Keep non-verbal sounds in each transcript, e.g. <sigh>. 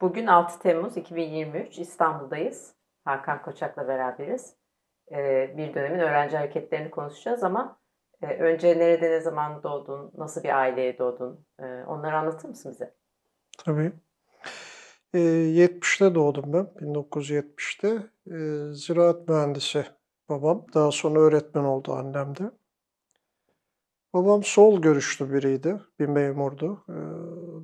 Bugün 6 Temmuz 2023 İstanbul'dayız. Hakan Koçak'la beraberiz. Ee, bir dönemin öğrenci hareketlerini konuşacağız ama e, önce nerede ne zaman doğdun, nasıl bir aileye doğdun ee, onları anlatır mısın bize? Tabii. 70'te ee, doğdum ben, 1970'te. Ziraat mühendisi babam. Daha sonra öğretmen oldu annem de. Babam sol görüşlü biriydi, bir memurdu.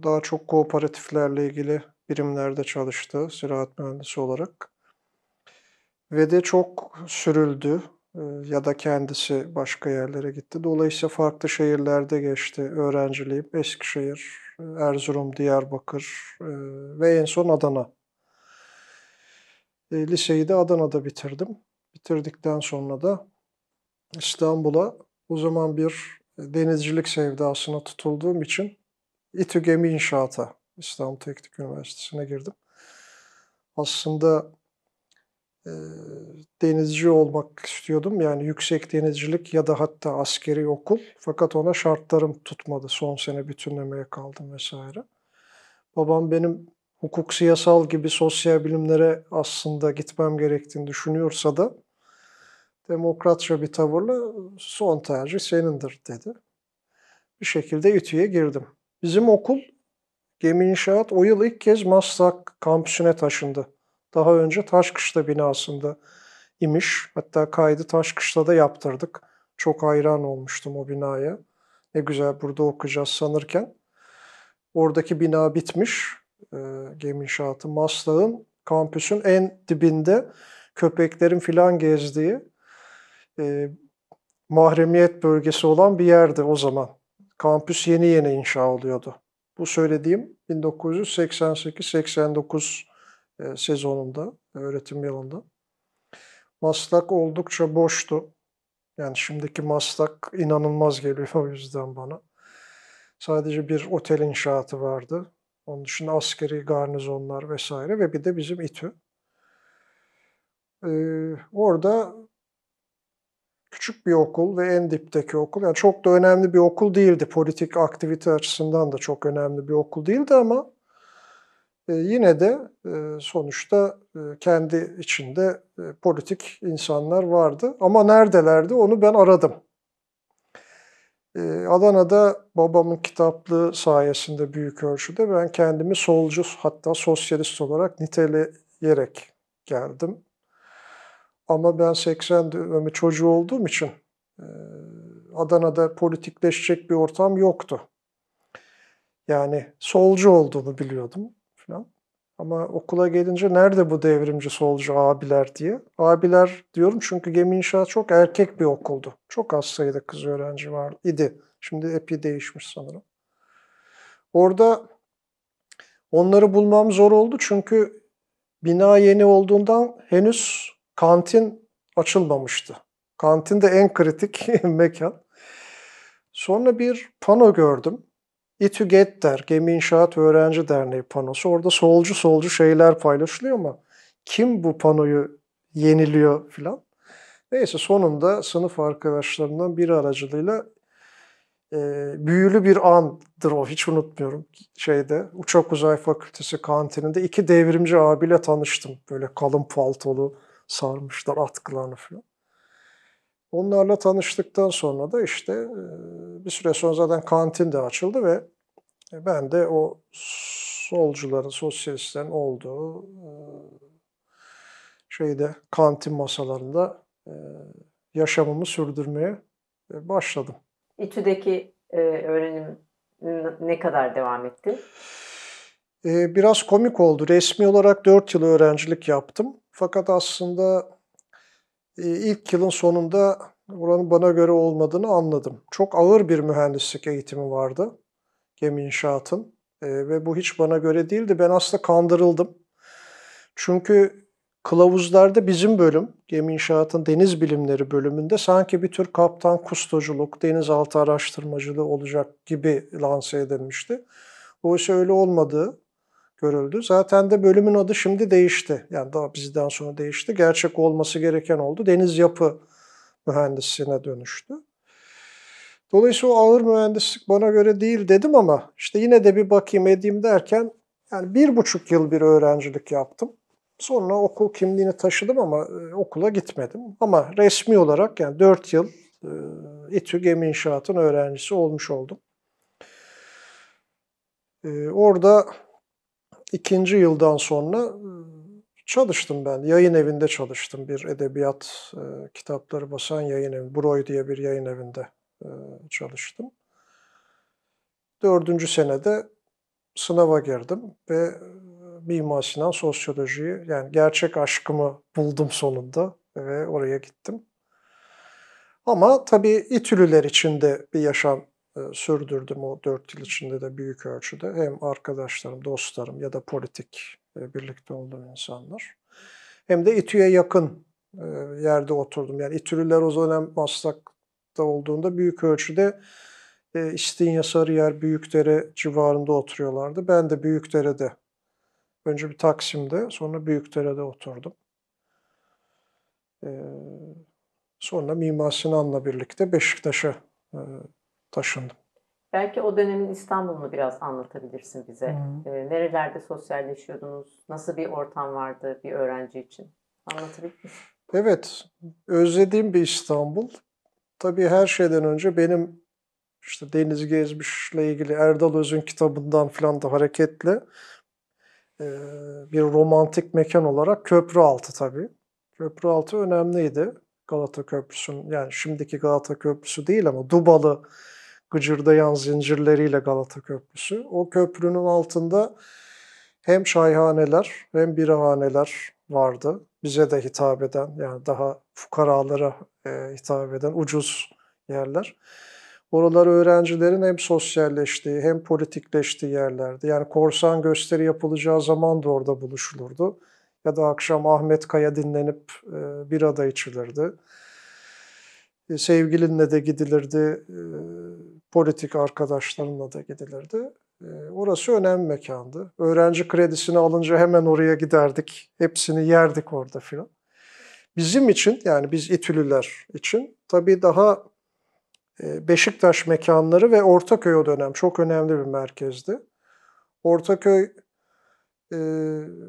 Daha çok kooperatiflerle ilgili birimlerde çalıştı ziraat mühendisi olarak. Ve de çok sürüldü e, ya da kendisi başka yerlere gitti. Dolayısıyla farklı şehirlerde geçti öğrenciliğim. Eskişehir, Erzurum, Diyarbakır e, ve en son Adana. E, liseyi de Adana'da bitirdim. Bitirdikten sonra da İstanbul'a o zaman bir denizcilik sevdasına tutulduğum için İTÜ Gemi İnşaat'a İstanbul Teknik Üniversitesi'ne girdim. Aslında e, denizci olmak istiyordum. Yani yüksek denizcilik ya da hatta askeri okul. Fakat ona şartlarım tutmadı. Son sene bütünlemeye kaldım vesaire. Babam benim hukuk, siyasal gibi sosyal bilimlere aslında gitmem gerektiğini düşünüyorsa da demokratça bir tavırla son tercih senindir dedi. Bir şekilde İTÜ'ye girdim. Bizim okul Gemi İnşaat o yıl ilk kez Maslak kampüsüne taşındı. Daha önce Taşkışla binasında imiş. Hatta kaydı da yaptırdık. Çok hayran olmuştum o binaya. Ne güzel burada okuyacağız sanırken. Oradaki bina bitmiş. E, gemi inşaatı Maslak'ın kampüsün en dibinde köpeklerin filan gezdiği e, mahremiyet bölgesi olan bir yerde o zaman. Kampüs yeni yeni inşa oluyordu. Bu söylediğim 1988-89 e, sezonunda, e, öğretim yılında. Maslak oldukça boştu. Yani şimdiki Maslak inanılmaz geliyor <laughs> o yüzden bana. Sadece bir otel inşaatı vardı. Onun dışında askeri garnizonlar vesaire ve bir de bizim İTÜ. Ee, orada küçük bir okul ve en dipteki okul. Yani çok da önemli bir okul değildi. Politik aktivite açısından da çok önemli bir okul değildi ama e, yine de e, sonuçta e, kendi içinde politik insanlar vardı. Ama neredelerdi onu ben aradım. Adana'da babamın kitaplığı sayesinde büyük ölçüde ben kendimi solcu hatta sosyalist olarak niteleyerek geldim. Ama ben 80 dönemi çocuğu olduğum için Adana'da politikleşecek bir ortam yoktu. Yani solcu olduğumu biliyordum falan. Ama okula gelince nerede bu devrimci solcu abiler diye. Abiler diyorum çünkü gemi inşa çok erkek bir okuldu. Çok az sayıda kız öğrenci var idi. Şimdi epi değişmiş sanırım. Orada onları bulmam zor oldu çünkü bina yeni olduğundan henüz kantin açılmamıştı. Kantin de en kritik <laughs> mekan. Sonra bir pano gördüm. İTÜGET der, Gemi İnşaat Öğrenci Derneği panosu. Orada solcu solcu şeyler paylaşılıyor ama kim bu panoyu yeniliyor filan. Neyse sonunda sınıf arkadaşlarından biri aracılığıyla e, büyülü bir andır o hiç unutmuyorum. Şeyde Uçak Uzay Fakültesi kantininde iki devrimci abiyle tanıştım. Böyle kalın paltolu, sarmışlar atkılarını falan. Onlarla tanıştıktan sonra da işte e, bir süre sonra zaten kantin de açıldı ve e, ben de o solcuların, sosyalistlerin olduğu e, şeyde kantin masalarında yaşamımı sürdürmeye başladım. İTÜ'deki öğrenim ne kadar devam etti? Biraz komik oldu. Resmi olarak 4 yıl öğrencilik yaptım. Fakat aslında e, ilk yılın sonunda buranın bana göre olmadığını anladım. Çok ağır bir mühendislik eğitimi vardı gemi inşaatın e, ve bu hiç bana göre değildi. Ben aslında kandırıldım. Çünkü kılavuzlarda bizim bölüm, gemi inşaatın deniz bilimleri bölümünde sanki bir tür kaptan kustoculuk, denizaltı araştırmacılığı olacak gibi lanse edilmişti. Oysa öyle olmadığı görüldü. Zaten de bölümün adı şimdi değişti. Yani daha bizden sonra değişti. Gerçek olması gereken oldu. Deniz yapı mühendisliğine dönüştü. Dolayısıyla o ağır mühendislik bana göre değil dedim ama işte yine de bir bakayım edeyim derken yani bir buçuk yıl bir öğrencilik yaptım. Sonra okul kimliğini taşıdım ama e, okula gitmedim. Ama resmi olarak yani dört yıl e, İTÜ Gemi İnşaat'ın öğrencisi olmuş oldum. E, orada ikinci yıldan sonra çalıştım ben. Yayın evinde çalıştım. Bir edebiyat e, kitapları basan yayın evi. Broy diye bir yayın evinde e, çalıştım. Dördüncü senede sınava girdim ve Mimar Sinan Sosyoloji'yi yani gerçek aşkımı buldum sonunda ve oraya gittim. Ama tabii İTÜ'lüler için de bir yaşam e, sürdürdüm o dört yıl içinde de büyük ölçüde. Hem arkadaşlarım, dostlarım ya da politik e, birlikte olduğum insanlar. Hem de İTÜ'ye yakın e, yerde oturdum. Yani İTÜ'lüler o zaman Maslak'ta olduğunda büyük ölçüde İstinye, Sarıyer, Büyükdere civarında oturuyorlardı. Ben de Büyükdere'de, önce bir Taksim'de, sonra Büyükdere'de oturdum. Sonra Mimar Sinan'la birlikte Beşiktaş'a taşındım. Belki o dönemin İstanbul'unu biraz anlatabilirsin bize. Hı. Ee, nerelerde sosyalleşiyordunuz? Nasıl bir ortam vardı bir öğrenci için? Anlatabilir misin? Evet, özlediğim bir İstanbul. Tabii her şeyden önce benim işte Deniz Gezmiş'le ilgili Erdal Öz'ün kitabından filan da hareketle e, bir romantik mekan olarak köprü altı tabii. Köprü altı önemliydi. Galata Köprüsü'nün yani şimdiki Galata Köprüsü değil ama Dubalı gıcırdayan zincirleriyle Galata Köprüsü. O köprünün altında hem çayhaneler hem birahaneler vardı. Bize de hitap eden yani daha fukaralara e, hitap eden ucuz yerler. Oralar öğrencilerin hem sosyalleştiği hem politikleştiği yerlerdi. Yani korsan gösteri yapılacağı zaman da orada buluşulurdu. Ya da akşam Ahmet Kaya dinlenip e, bir ada içilirdi. E, sevgilinle de gidilirdi. E, politik arkadaşlarımla da gidilirdi. Ee, orası önemli mekandı. Öğrenci kredisini alınca hemen oraya giderdik. Hepsini yerdik orada filan. Bizim için yani biz İtülüler için tabii daha e, Beşiktaş mekanları ve Ortaköy o dönem çok önemli bir merkezdi. Ortaköy e,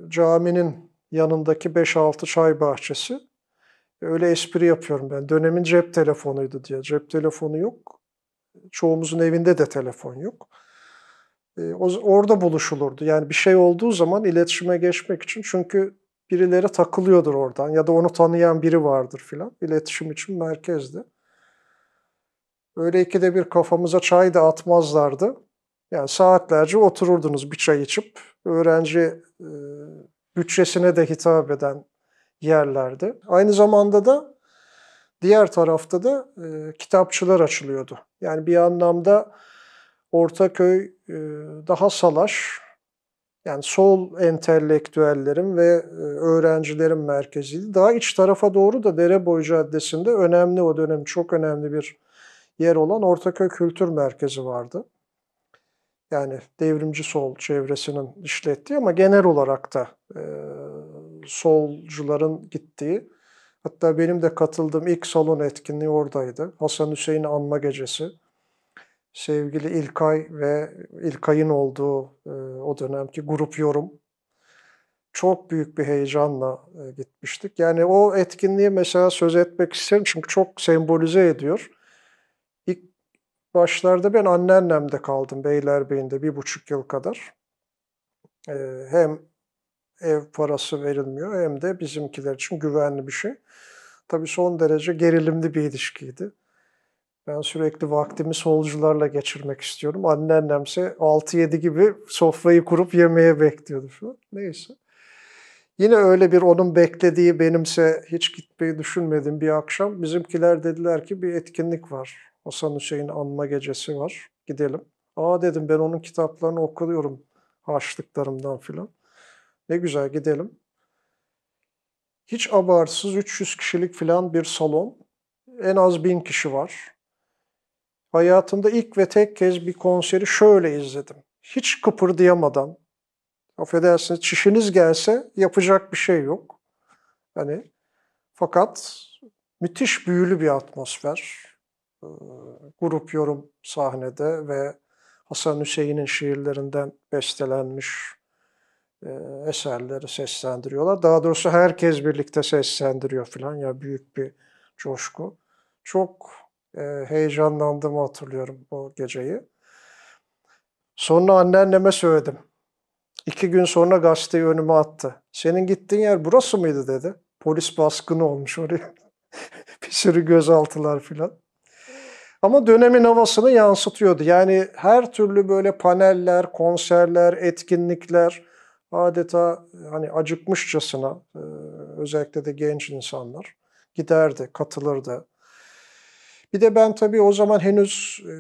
caminin yanındaki 5-6 çay bahçesi. Öyle espri yapıyorum ben. Dönemin cep telefonuydu diye. Cep telefonu yok çoğumuzun evinde de telefon yok. E, orada buluşulurdu. Yani bir şey olduğu zaman iletişime geçmek için çünkü birileri takılıyordur oradan ya da onu tanıyan biri vardır filan. İletişim için merkezdi. Öyle ikide bir kafamıza çay da atmazlardı. Yani saatlerce otururdunuz bir çay içip öğrenci e, bütçesine de hitap eden yerlerdi. Aynı zamanda da Diğer tarafta da e, kitapçılar açılıyordu. Yani bir anlamda Ortaköy e, daha salaş, yani sol entelektüellerin ve e, öğrencilerin merkeziydi. Daha iç tarafa doğru da Dereboy Caddesi'nde önemli o dönem çok önemli bir yer olan Ortaköy Kültür Merkezi vardı. Yani devrimci sol çevresinin işlettiği ama genel olarak da e, solcuların gittiği Hatta benim de katıldığım ilk salon etkinliği oradaydı. Hasan Hüseyin Anma Gecesi. Sevgili İlkay ve İlkay'ın olduğu e, o dönemki grup yorum. Çok büyük bir heyecanla e, gitmiştik. Yani o etkinliği mesela söz etmek isterim çünkü çok sembolize ediyor. İlk başlarda ben anneannemde kaldım Beylerbeyi'nde bir buçuk yıl kadar. E, hem ev parası verilmiyor hem de bizimkiler için güvenli bir şey. Tabii son derece gerilimli bir ilişkiydi. Ben sürekli vaktimi solcularla geçirmek istiyorum. Anneannemse 6-7 gibi sofrayı kurup yemeğe bekliyordu falan. Neyse. Yine öyle bir onun beklediği benimse hiç gitmeyi düşünmedim bir akşam. Bizimkiler dediler ki bir etkinlik var. Hasan Hüseyin anma gecesi var. Gidelim. Aa dedim ben onun kitaplarını okuyorum harçlıklarımdan filan. Ne güzel gidelim. Hiç abartsız 300 kişilik falan bir salon. En az 1000 kişi var. Hayatımda ilk ve tek kez bir konseri şöyle izledim. Hiç kıpırdayamadan, affedersiniz çişiniz gelse yapacak bir şey yok. Hani fakat müthiş büyülü bir atmosfer. Ee, grup yorum sahnede ve Hasan Hüseyin'in şiirlerinden bestelenmiş e, eserleri seslendiriyorlar. Daha doğrusu herkes birlikte seslendiriyor falan ya büyük bir coşku. Çok e, heyecanlandığımı hatırlıyorum o geceyi. Sonra anneanneme söyledim. İki gün sonra gazeteyi önüme attı. Senin gittiğin yer burası mıydı dedi. Polis baskını olmuş oraya. bir <laughs> sürü gözaltılar filan. Ama dönemin havasını yansıtıyordu. Yani her türlü böyle paneller, konserler, etkinlikler, adeta hani acıkmışçasına e, özellikle de genç insanlar giderdi, katılırdı. Bir de ben tabii o zaman henüz e,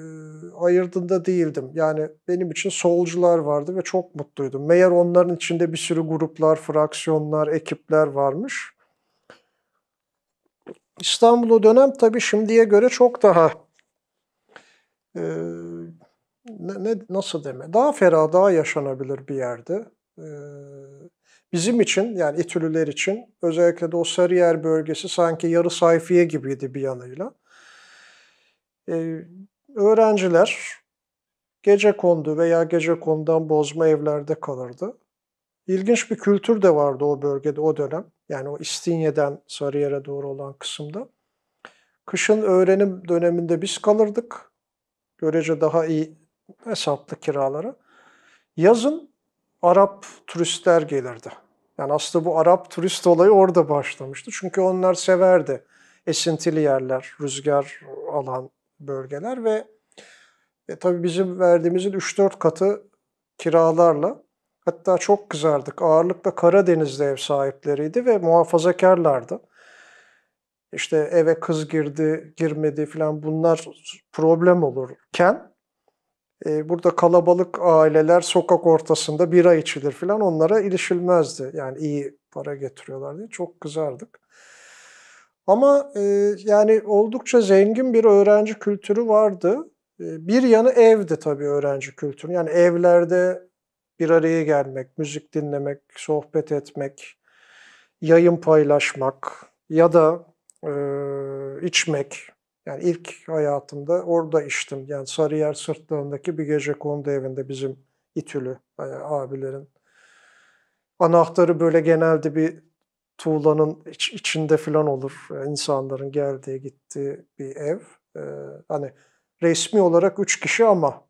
ayırdığında değildim. Yani benim için solcular vardı ve çok mutluydum. Meğer onların içinde bir sürü gruplar, fraksiyonlar, ekipler varmış. İstanbul'u dönem tabii şimdiye göre çok daha e, ne, ne, nasıl deme daha ferah, daha yaşanabilir bir yerdi. Ee, bizim için yani İtülüler için özellikle de o Sarıyer bölgesi sanki yarı sayfiye gibiydi bir yanıyla. Ee, öğrenciler gece kondu veya gece kondan bozma evlerde kalırdı. İlginç bir kültür de vardı o bölgede o dönem. Yani o İstinye'den Sarıyer'e doğru olan kısımda. Kışın öğrenim döneminde biz kalırdık. Görece daha iyi hesaplı kiraları. Yazın Arap turistler gelirdi. Yani aslında bu Arap turist olayı orada başlamıştı. Çünkü onlar severdi esintili yerler, rüzgar alan bölgeler ve e, tabii bizim verdiğimizin 3-4 katı kiralarla hatta çok kızardık. Ağırlıkla Karadeniz'de ev sahipleriydi ve muhafazakarlardı. İşte eve kız girdi, girmedi falan bunlar problem olurken ee, burada kalabalık aileler sokak ortasında bira içilir falan onlara ilişilmezdi. Yani iyi para getiriyorlar diye çok kızardık. Ama e, yani oldukça zengin bir öğrenci kültürü vardı. E, bir yanı evdi tabii öğrenci kültürü. Yani evlerde bir araya gelmek, müzik dinlemek, sohbet etmek, yayın paylaşmak ya da e, içmek yani ilk hayatımda orada içtim. Yani Sarıyer Sırtları'ndaki bir gece kondu evinde bizim İtülü e, abilerin. Anahtarı böyle genelde bir tuğlanın iç, içinde falan olur. Yani e, insanların geldiği gittiği bir ev. Ee, hani resmi olarak üç kişi ama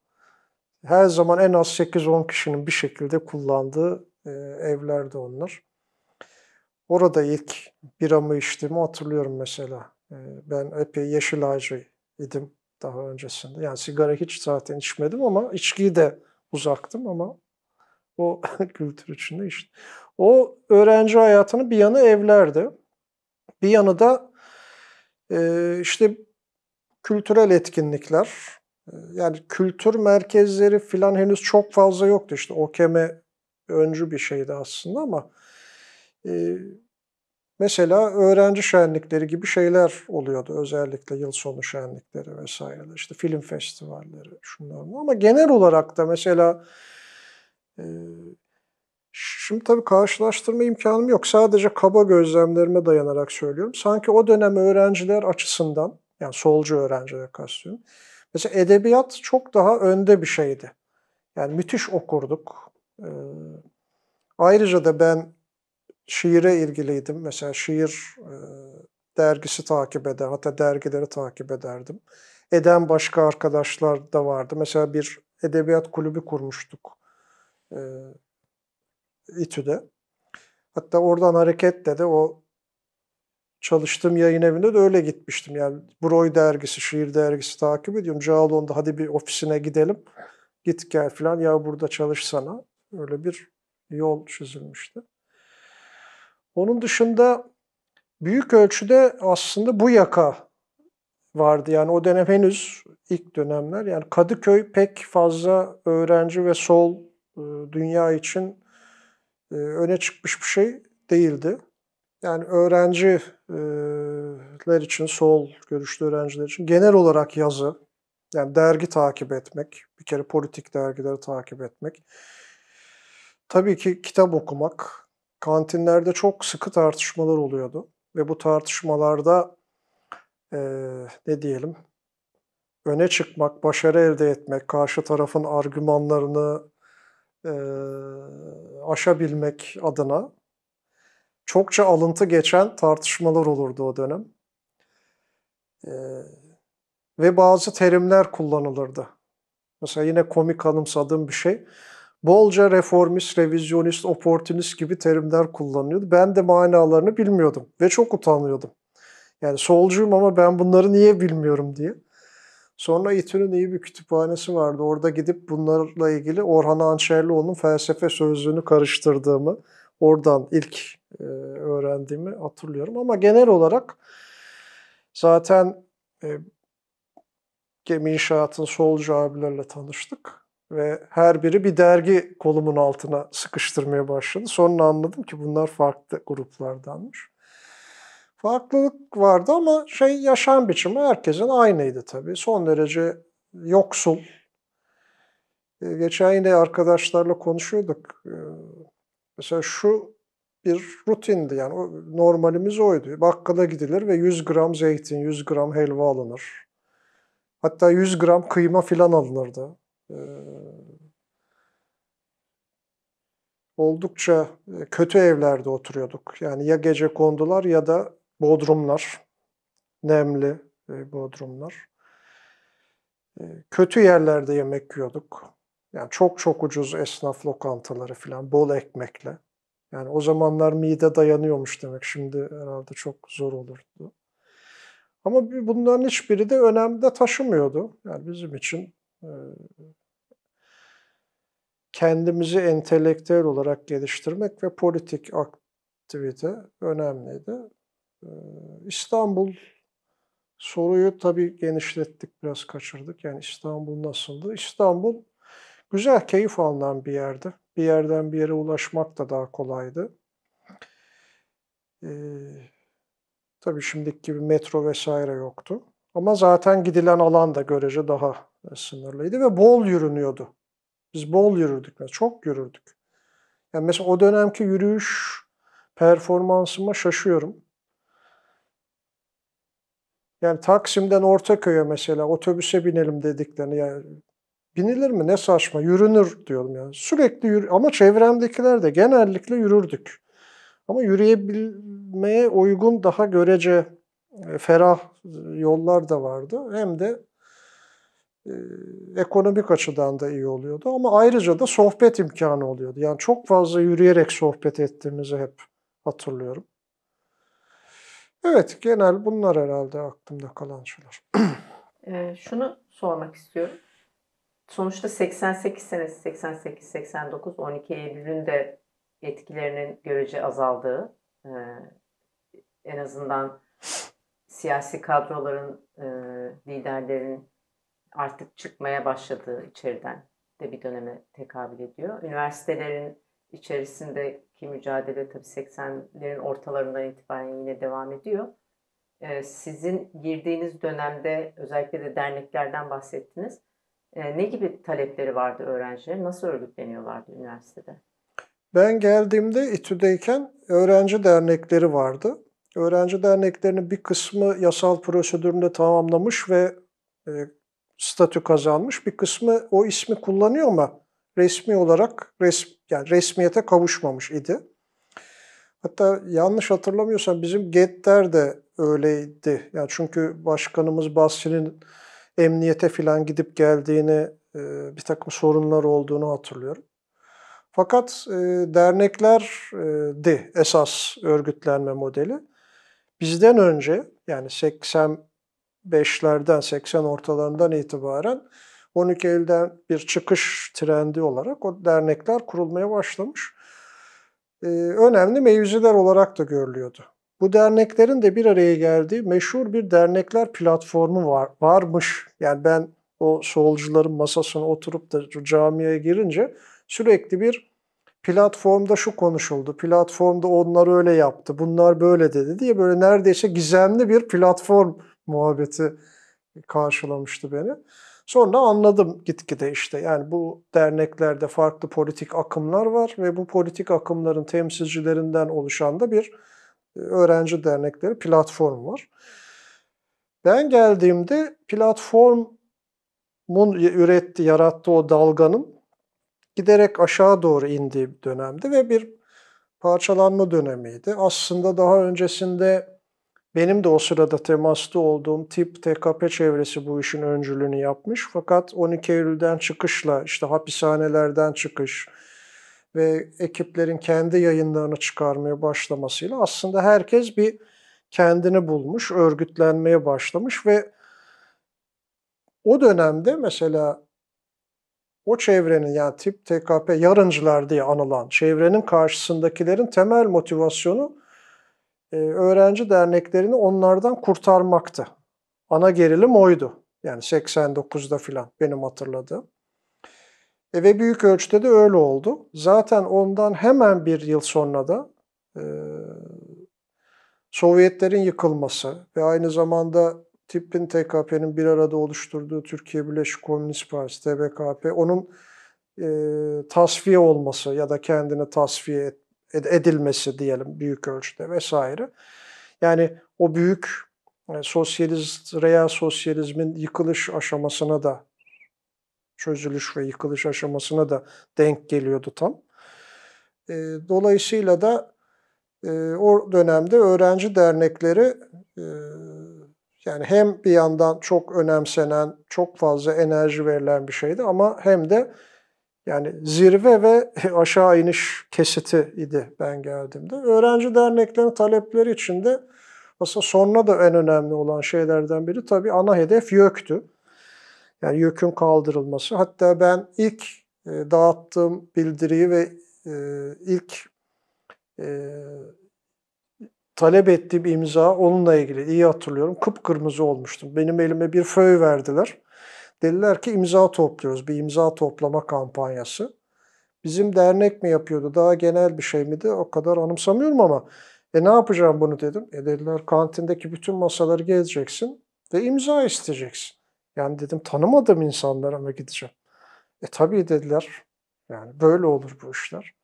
her zaman en az 8-10 kişinin bir şekilde kullandığı e, evlerde onlar. Orada ilk biramı içtiğimi hatırlıyorum mesela. Ee, ben epey yeşil idim daha öncesinde. Yani sigara hiç zaten içmedim ama içkiyi de uzaktım ama o <laughs> kültür içinde işte. O öğrenci hayatını bir yanı evlerde, bir yanı da e, işte kültürel etkinlikler. E, yani kültür merkezleri filan henüz çok fazla yoktu işte. OKM öncü bir şeydi aslında ama e, Mesela öğrenci şenlikleri gibi şeyler oluyordu özellikle yıl sonu şenlikleri vesaire işte film festivalleri şunlar ama genel olarak da mesela e, şimdi tabii karşılaştırma imkanım yok sadece kaba gözlemlerime dayanarak söylüyorum sanki o dönem öğrenciler açısından yani solcu öğrenciler kastıyorum mesela edebiyat çok daha önde bir şeydi yani müthiş okurduk e, ayrıca da ben şiire ilgiliydim. Mesela şiir e, dergisi takip eder, hatta dergileri takip ederdim. Eden başka arkadaşlar da vardı. Mesela bir edebiyat kulübü kurmuştuk e, İTÜ'de. Hatta oradan hareketle de o çalıştığım yayın evinde de öyle gitmiştim. Yani Broy dergisi, şiir dergisi takip ediyorum. Cağaloğlu'nda hadi bir ofisine gidelim. Git gel falan ya burada çalışsana. Öyle bir yol çizilmişti. Onun dışında büyük ölçüde aslında bu yaka vardı. Yani o dönem henüz ilk dönemler. Yani Kadıköy pek fazla öğrenci ve sol e, dünya için e, öne çıkmış bir şey değildi. Yani öğrenciler için, sol görüşlü öğrenciler için genel olarak yazı, yani dergi takip etmek, bir kere politik dergileri takip etmek, tabii ki kitap okumak, kantinlerde çok sıkı tartışmalar oluyordu. Ve bu tartışmalarda e, ne diyelim öne çıkmak, başarı elde etmek, karşı tarafın argümanlarını e, aşabilmek adına çokça alıntı geçen tartışmalar olurdu o dönem. E, ve bazı terimler kullanılırdı. Mesela yine komik anımsadığım bir şey bolca reformist, revizyonist, oportunist gibi terimler kullanıyordu. Ben de manalarını bilmiyordum ve çok utanıyordum. Yani solcuyum ama ben bunları niye bilmiyorum diye. Sonra İTÜ'nün iyi bir kütüphanesi vardı. Orada gidip bunlarla ilgili Orhan Ançerlioğlu'nun felsefe sözlüğünü karıştırdığımı, oradan ilk e, öğrendiğimi hatırlıyorum. Ama genel olarak zaten e, gemi inşaatın solcu abilerle tanıştık ve her biri bir dergi kolumun altına sıkıştırmaya başladı. Sonra anladım ki bunlar farklı gruplardanmış. Farklılık vardı ama şey yaşam biçimi herkesin aynıydı tabii. Son derece yoksul. Ee, geçen yine arkadaşlarla konuşuyorduk. Ee, mesela şu bir rutindi yani normalimiz oydu. Bakkala gidilir ve 100 gram zeytin, 100 gram helva alınır. Hatta 100 gram kıyma filan alınırdı. Ee, oldukça e, kötü evlerde oturuyorduk. Yani ya gece kondular ya da bodrumlar, nemli e, bodrumlar. E, kötü yerlerde yemek yiyorduk. Yani çok çok ucuz esnaf lokantaları falan bol ekmekle. Yani o zamanlar mide dayanıyormuş demek. Şimdi herhalde çok zor olurdu. Ama bunların hiçbiri de önemde taşımıyordu. Yani bizim için kendimizi entelektüel olarak geliştirmek ve politik aktivite önemliydi. Ee, İstanbul soruyu tabii genişlettik biraz kaçırdık. Yani İstanbul nasıldı? İstanbul güzel, keyif alınan bir yerdi. Bir yerden bir yere ulaşmak da daha kolaydı. Ee, tabii şimdiki gibi metro vesaire yoktu. Ama zaten gidilen alan da görece daha sınırlıydı ve bol yürünüyordu. Biz bol yürürdük ve çok yürürdük. Yani mesela o dönemki yürüyüş performansıma şaşıyorum. Yani Taksim'den Ortaköy'e mesela otobüse binelim dediklerini yani binilir mi ne saçma yürünür diyorum yani. Sürekli yürü ama çevremdekiler de genellikle yürürdük. Ama yürüyebilmeye uygun daha görece e, ferah yollar da vardı. Hem de ee, ekonomik açıdan da iyi oluyordu ama ayrıca da sohbet imkanı oluyordu. Yani çok fazla yürüyerek sohbet ettiğimizi hep hatırlıyorum. Evet, genel bunlar herhalde aklımda kalan şeyler. e, şunu sormak istiyorum. Sonuçta 88 senesi, 88, 89, 12 Eylül'ün de etkilerinin görece azaldığı, e, en azından siyasi kadroların, e, liderlerin artık çıkmaya başladığı içeriden de bir döneme tekabül ediyor. Üniversitelerin içerisindeki mücadele tabii 80'lerin ortalarından itibaren yine devam ediyor. Ee, sizin girdiğiniz dönemde özellikle de derneklerden bahsettiniz. Ee, ne gibi talepleri vardı öğrencilerin? Nasıl örgütleniyorlardı üniversitede? Ben geldiğimde İTÜ'deyken öğrenci dernekleri vardı. Öğrenci derneklerinin bir kısmı yasal prosedürünü tamamlamış ve e, statü kazanmış. Bir kısmı o ismi kullanıyor ama resmi olarak resm, yani resmiyete kavuşmamış idi. Hatta yanlış hatırlamıyorsam bizim getter de öyleydi. Yani çünkü başkanımız Basri'nin emniyete filan gidip geldiğini, e, bir takım sorunlar olduğunu hatırlıyorum. Fakat e, derneklerdi e, esas örgütlenme modeli. Bizden önce yani 80 85'lerden, 80 ortalarından itibaren 12 Eylül'den bir çıkış trendi olarak o dernekler kurulmaya başlamış. Ee, önemli meyveciler olarak da görülüyordu. Bu derneklerin de bir araya geldiği meşhur bir dernekler platformu var, varmış. Yani ben o solcuların masasına oturup da camiye girince sürekli bir platformda şu konuşuldu, platformda onlar öyle yaptı, bunlar böyle dedi diye böyle neredeyse gizemli bir platform muhabbeti karşılamıştı beni. Sonra anladım gitgide işte yani bu derneklerde farklı politik akımlar var ve bu politik akımların temsilcilerinden oluşan da bir e, öğrenci dernekleri platform var. Ben geldiğimde platformun üretti, yarattığı o dalganın giderek aşağı doğru indiği bir dönemdi ve bir parçalanma dönemiydi. Aslında daha öncesinde benim de o sırada temaslı olduğum tip TKP çevresi bu işin öncülüğünü yapmış. Fakat 12 Eylül'den çıkışla işte hapishanelerden çıkış ve ekiplerin kendi yayınlarını çıkarmaya başlamasıyla aslında herkes bir kendini bulmuş, örgütlenmeye başlamış ve o dönemde mesela o çevrenin yani tip TKP yarıncılar diye anılan çevrenin karşısındakilerin temel motivasyonu ee, öğrenci derneklerini onlardan kurtarmaktı. Ana gerilim oydu. Yani 89'da filan benim hatırladığım. E, ve büyük ölçüde de öyle oldu. Zaten ondan hemen bir yıl sonra da e, Sovyetlerin yıkılması ve aynı zamanda TİP'in, TKP'nin bir arada oluşturduğu Türkiye Birleşik Komünist Partisi, TBKP, onun e, tasfiye olması ya da kendini tasfiye et, edilmesi diyelim büyük ölçüde vesaire. Yani o büyük yani e, sosyalist, real sosyalizmin yıkılış aşamasına da çözülüş ve yıkılış aşamasına da denk geliyordu tam. E, dolayısıyla da e, o dönemde öğrenci dernekleri yani hem bir yandan çok önemsenen, çok fazla enerji verilen bir şeydi ama hem de yani zirve ve <laughs> aşağı iniş kesiti idi ben geldiğimde. Öğrenci derneklerinin talepleri içinde aslında sonra da en önemli olan şeylerden biri tabii ana hedef YÖK'tü. Yani YÖK'ün kaldırılması. Hatta ben ilk e, dağıttığım bildiriyi ve e, ilk e, talep ettiğim imza onunla ilgili iyi hatırlıyorum. Kıpkırmızı olmuştum. Benim elime bir föy verdiler. Dediler ki imza topluyoruz, bir imza toplama kampanyası. Bizim dernek mi yapıyordu, daha genel bir şey miydi o kadar anımsamıyorum ama e ne yapacağım bunu dedim. E dediler kantindeki bütün masaları gezeceksin ve imza isteyeceksin. Yani dedim tanımadım insanlara mı gideceğim? E tabii dediler. Yani böyle olur bu işler.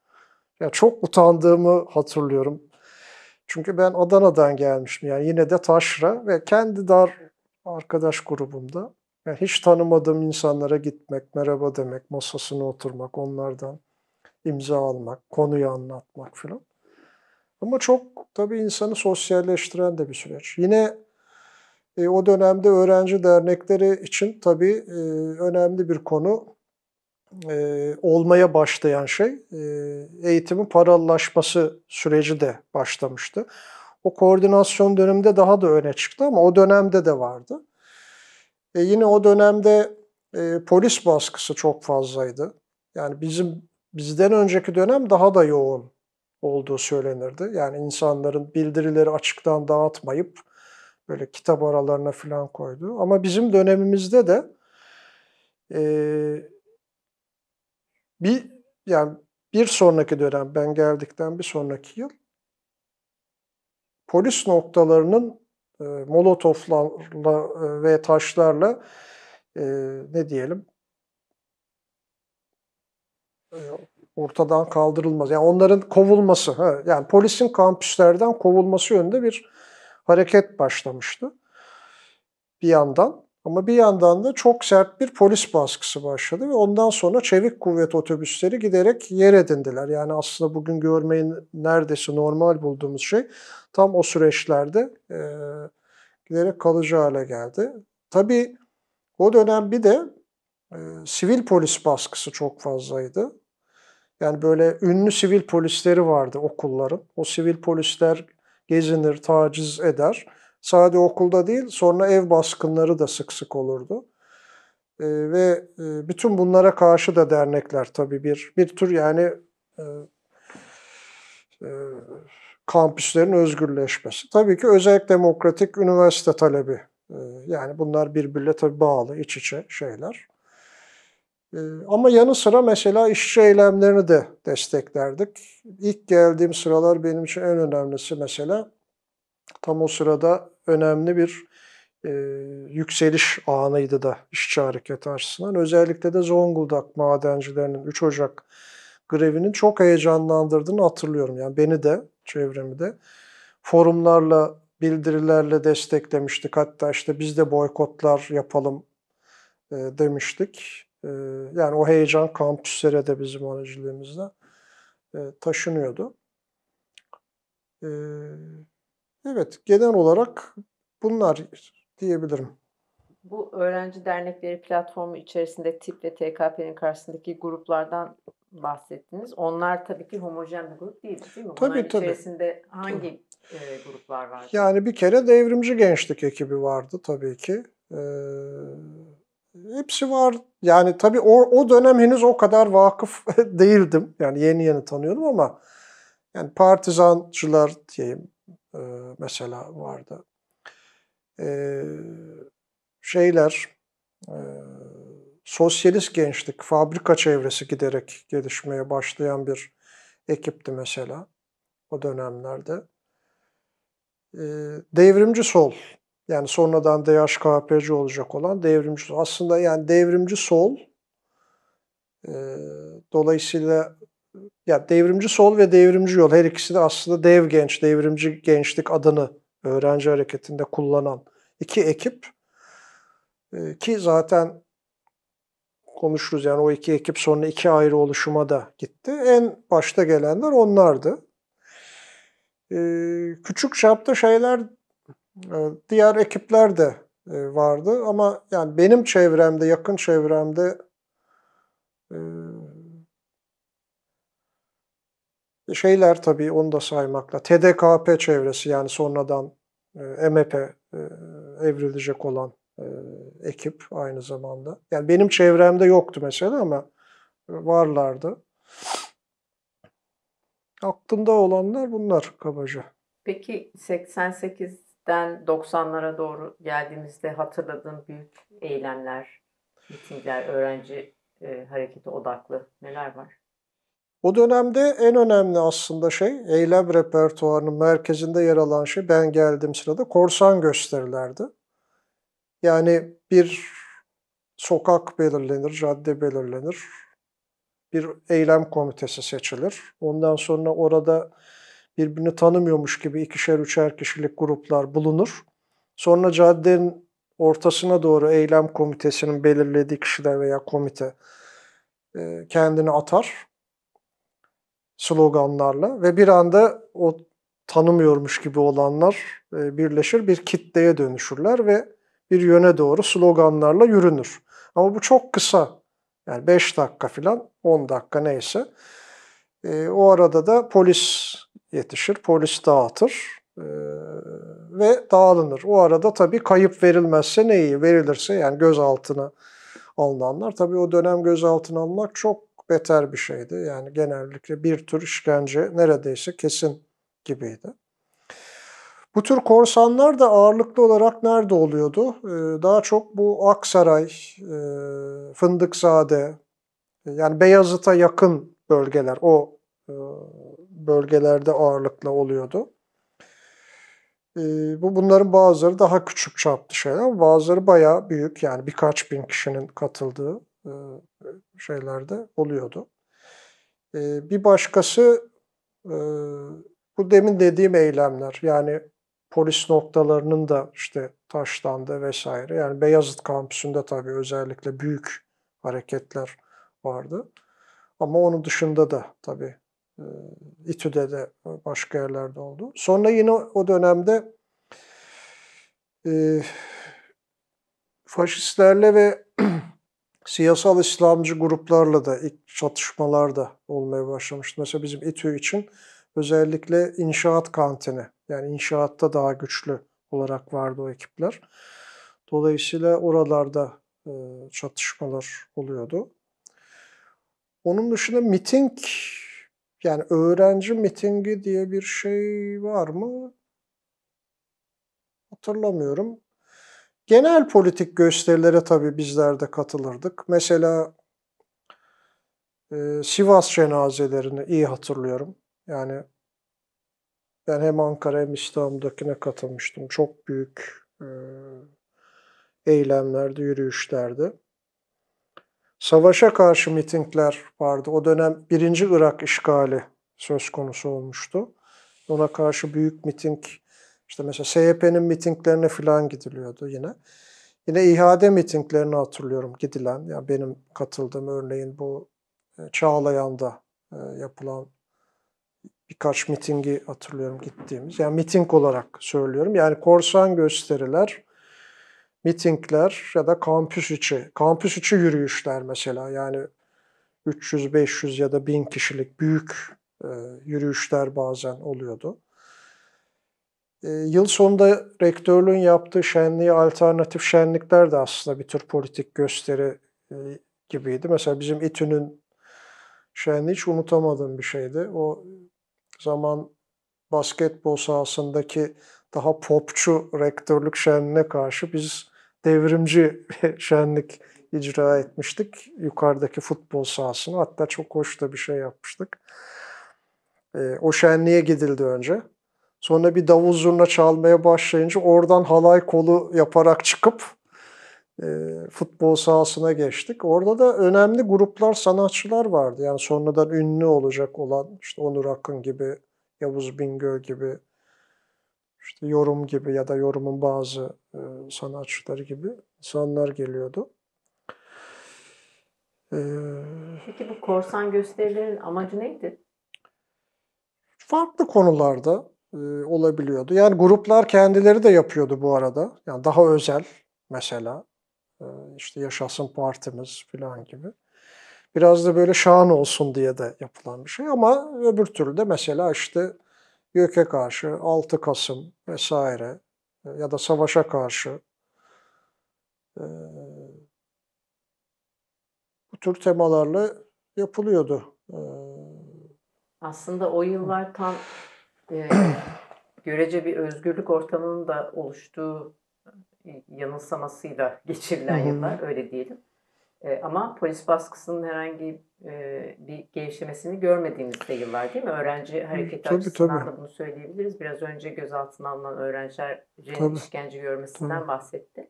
Ya çok utandığımı hatırlıyorum. Çünkü ben Adana'dan gelmiştim. Yani yine de taşra ve kendi dar arkadaş grubumda. Yani hiç tanımadığım insanlara gitmek, merhaba demek, masasına oturmak, onlardan imza almak, konuyu anlatmak filan. Ama çok tabii insanı sosyalleştiren de bir süreç. Yine e, o dönemde öğrenci dernekleri için tabii e, önemli bir konu e, olmaya başlayan şey e, eğitimin paralılaşması süreci de başlamıştı. O koordinasyon döneminde daha da öne çıktı ama o dönemde de vardı. E yine o dönemde e, polis baskısı çok fazlaydı. Yani bizim bizden önceki dönem daha da yoğun olduğu söylenirdi. Yani insanların bildirileri açıktan dağıtmayıp böyle kitap aralarına falan koydu. Ama bizim dönemimizde de e, bir yani bir sonraki dönem ben geldikten bir sonraki yıl polis noktalarının e, molotoflarla e, ve taşlarla e, ne diyelim e, ortadan kaldırılmaz. Yani onların kovulması, ha, yani polisin kampüslerden kovulması yönünde bir hareket başlamıştı bir yandan. Ama bir yandan da çok sert bir polis baskısı başladı ve ondan sonra çevik kuvvet otobüsleri giderek yer edindiler. Yani aslında bugün görmeyin neredeyse normal bulduğumuz şey tam o süreçlerde e, giderek kalıcı hale geldi. Tabii o dönem bir de e, sivil polis baskısı çok fazlaydı. Yani böyle ünlü sivil polisleri vardı okulların. O sivil polisler gezinir, taciz eder Sadece okulda değil, sonra ev baskınları da sık sık olurdu. E, ve e, bütün bunlara karşı da dernekler tabii bir bir tür yani e, e, kampüslerin özgürleşmesi. Tabii ki özellikle demokratik üniversite talebi. E, yani bunlar birbirle tabii bağlı, iç içe şeyler. E, ama yanı sıra mesela işçi eylemlerini de desteklerdik. İlk geldiğim sıralar benim için en önemlisi mesela Tam o sırada önemli bir e, yükseliş anıydı da işçi hareketi açısından. Özellikle de Zonguldak madencilerinin 3 Ocak grevinin çok heyecanlandırdığını hatırlıyorum. Yani beni de, çevremi de forumlarla, bildirilerle desteklemiştik. Hatta işte biz de boykotlar yapalım e, demiştik. E, yani o heyecan kampüslere de bizim aracılığımızda e, taşınıyordu. Evet Evet, genel olarak bunlar diyebilirim. Bu öğrenci dernekleri platformu içerisinde TİP ve TKP'nin karşısındaki gruplardan bahsettiniz. Onlar tabii ki homojen bir grup değil değil mi? Tabii Onların tabii. içerisinde hangi tabii. E, gruplar vardı? Yani bir kere devrimci gençlik ekibi vardı tabii ki. Ee, hepsi var. Yani tabii o, o dönem henüz o kadar vakıf <laughs> değildim. Yani yeni yeni tanıyordum ama yani partizancılar diyeyim, e, mesela vardı. E, şeyler, e, sosyalist gençlik, fabrika çevresi giderek gelişmeye başlayan bir ekipti mesela o dönemlerde. devrimci sol, yani sonradan DHKPC olacak olan devrimci sol. Aslında yani devrimci sol, dolayısıyla ya devrimci sol ve devrimci yol her ikisi de aslında dev genç, devrimci gençlik adını öğrenci hareketinde kullanan iki ekip ee, ki zaten konuşuruz yani o iki ekip sonra iki ayrı oluşuma da gitti. En başta gelenler onlardı. Ee, küçük çapta şeyler e, diğer ekipler de e, vardı ama yani benim çevremde, yakın çevremde e, Şeyler tabii onu da saymakla. TDKP çevresi yani sonradan e, MEP e, e, evrilecek olan ekip aynı zamanda. Yani benim çevremde yoktu mesela ama varlardı. Aklımda olanlar bunlar kabaca. Peki 88'den 90'lara doğru geldiğimizde hatırladığın büyük eylemler, mitingler, öğrenci e, hareketi odaklı neler var? O dönemde en önemli aslında şey, eylem repertuarının merkezinde yer alan şey ben geldim sırada korsan gösterilerdi. Yani bir sokak belirlenir, cadde belirlenir, bir eylem komitesi seçilir. Ondan sonra orada birbirini tanımıyormuş gibi ikişer üçer kişilik gruplar bulunur. Sonra caddenin ortasına doğru eylem komitesinin belirlediği kişiler veya komite kendini atar sloganlarla ve bir anda o tanımıyormuş gibi olanlar e, birleşir, bir kitleye dönüşürler ve bir yöne doğru sloganlarla yürünür. Ama bu çok kısa. Yani 5 dakika filan, 10 dakika neyse. E, o arada da polis yetişir, polis dağıtır e, ve dağılınır. O arada tabii kayıp verilmezse ne iyi, verilirse yani gözaltına alınanlar. Tabii o dönem gözaltına almak çok beter bir şeydi. Yani genellikle bir tür işkence neredeyse kesin gibiydi. Bu tür korsanlar da ağırlıklı olarak nerede oluyordu? Ee, daha çok bu Aksaray, e, Fındıkzade, yani Beyazıt'a yakın bölgeler, o e, bölgelerde ağırlıklı oluyordu. Ee, bu bunların bazıları daha küçük çaplı şeyler, bazıları bayağı büyük yani birkaç bin kişinin katıldığı e, şeylerde oluyordu. E, bir başkası e, bu demin dediğim eylemler yani polis noktalarının da işte taşlandı vesaire. Yani Beyazıt kampüsünde tabii özellikle büyük hareketler vardı. Ama onun dışında da tabii İTÜ'de de başka yerlerde oldu. Sonra yine o dönemde faşistlerle ve <clears throat> siyasal İslamcı gruplarla da ilk da olmaya başlamıştı. Mesela bizim İTÜ için özellikle inşaat kantini yani inşaatta daha güçlü olarak vardı o ekipler. Dolayısıyla oralarda e, çatışmalar oluyordu. Onun dışında miting yani öğrenci mitingi diye bir şey var mı? Hatırlamıyorum. Genel politik gösterilere tabii bizler de katılırdık. Mesela e, Sivas cenazelerini iyi hatırlıyorum. Yani ben hem Ankara hem İstanbul'dakine katılmıştım. Çok büyük e, eylemlerde, yürüyüşlerde. Savaşa karşı mitingler vardı. O dönem birinci Irak işgali söz konusu olmuştu. Ona karşı büyük miting işte mesela SYP'nin mitinglerine falan gidiliyordu yine. Yine ihade mitinglerini hatırlıyorum gidilen. Ya yani benim katıldığım örneğin bu e, Çağlayan'da e, yapılan birkaç mitingi hatırlıyorum gittiğimiz. Yani miting olarak söylüyorum. Yani korsan gösteriler, mitingler ya da kampüs içi, kampüs içi yürüyüşler mesela. Yani 300, 500 ya da 1000 kişilik büyük e, yürüyüşler bazen oluyordu. Ee, yıl sonunda rektörlüğün yaptığı şenliği alternatif şenlikler de aslında bir tür politik gösteri e, gibiydi. Mesela bizim İTÜ'nün şenliği hiç unutamadığım bir şeydi. O zaman basketbol sahasındaki daha popçu rektörlük şenliğine karşı biz devrimci <laughs> şenlik icra etmiştik. Yukarıdaki futbol sahasına hatta çok hoş da bir şey yapmıştık. Ee, o şenliğe gidildi önce. Sonra bir davul zurna çalmaya başlayınca oradan halay kolu yaparak çıkıp e, futbol sahasına geçtik. Orada da önemli gruplar, sanatçılar vardı. Yani sonradan ünlü olacak olan işte Onur Akın gibi, Yavuz Bingöl gibi, işte Yorum gibi ya da Yorum'un bazı e, sanatçıları gibi insanlar geliyordu. E, Peki bu korsan gösterilerin amacı neydi? Farklı konularda e, olabiliyordu. Yani gruplar kendileri de yapıyordu bu arada. Yani daha özel mesela e, işte yaşasın partimiz falan gibi. Biraz da böyle şan olsun diye de yapılan bir şey ama öbür türlü de mesela işte YÖK'e karşı 6 Kasım vesaire e, ya da savaşa karşı bu tür temalarla yapılıyordu. Aslında o yıllar tam e, görece bir özgürlük ortamının da oluştuğu e, yanılsamasıyla <laughs> geçirilen yıllar öyle diyelim. E, ama polis baskısının herhangi e, bir gevşemesini görmediğimiz de yıllar değil mi? Öğrenci hareketi tabii, açısından tabii. da bunu söyleyebiliriz. Biraz önce gözaltına alınan öğrencilerin işkence görmesinden tabii. bahsetti.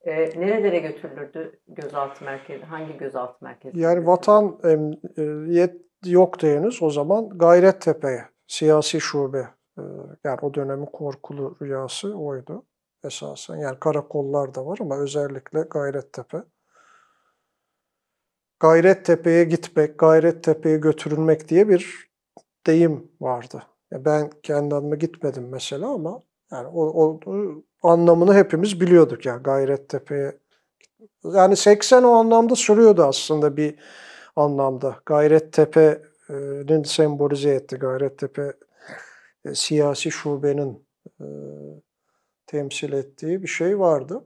E, nerelere götürülürdü gözaltı merkezi? Hangi gözaltı merkezi? Yani vatan emniyet yoktu henüz o zaman Gayrettepe'ye siyasi şube e, yani o dönemin korkulu rüyası oydu esasen. Yani karakollar da var ama özellikle Gayrettepe. Gayrettepe'ye gitmek, Gayrettepe'ye götürülmek diye bir deyim vardı. Yani ben kendi adıma gitmedim mesela ama yani o, o, o anlamını hepimiz biliyorduk yani Gayrettepe'ye. Yani 80 o anlamda sürüyordu aslında bir anlamda. Gayrettepe nin ee, sembolize etti. Gayrettepe e, siyasi şubenin e, temsil ettiği bir şey vardı.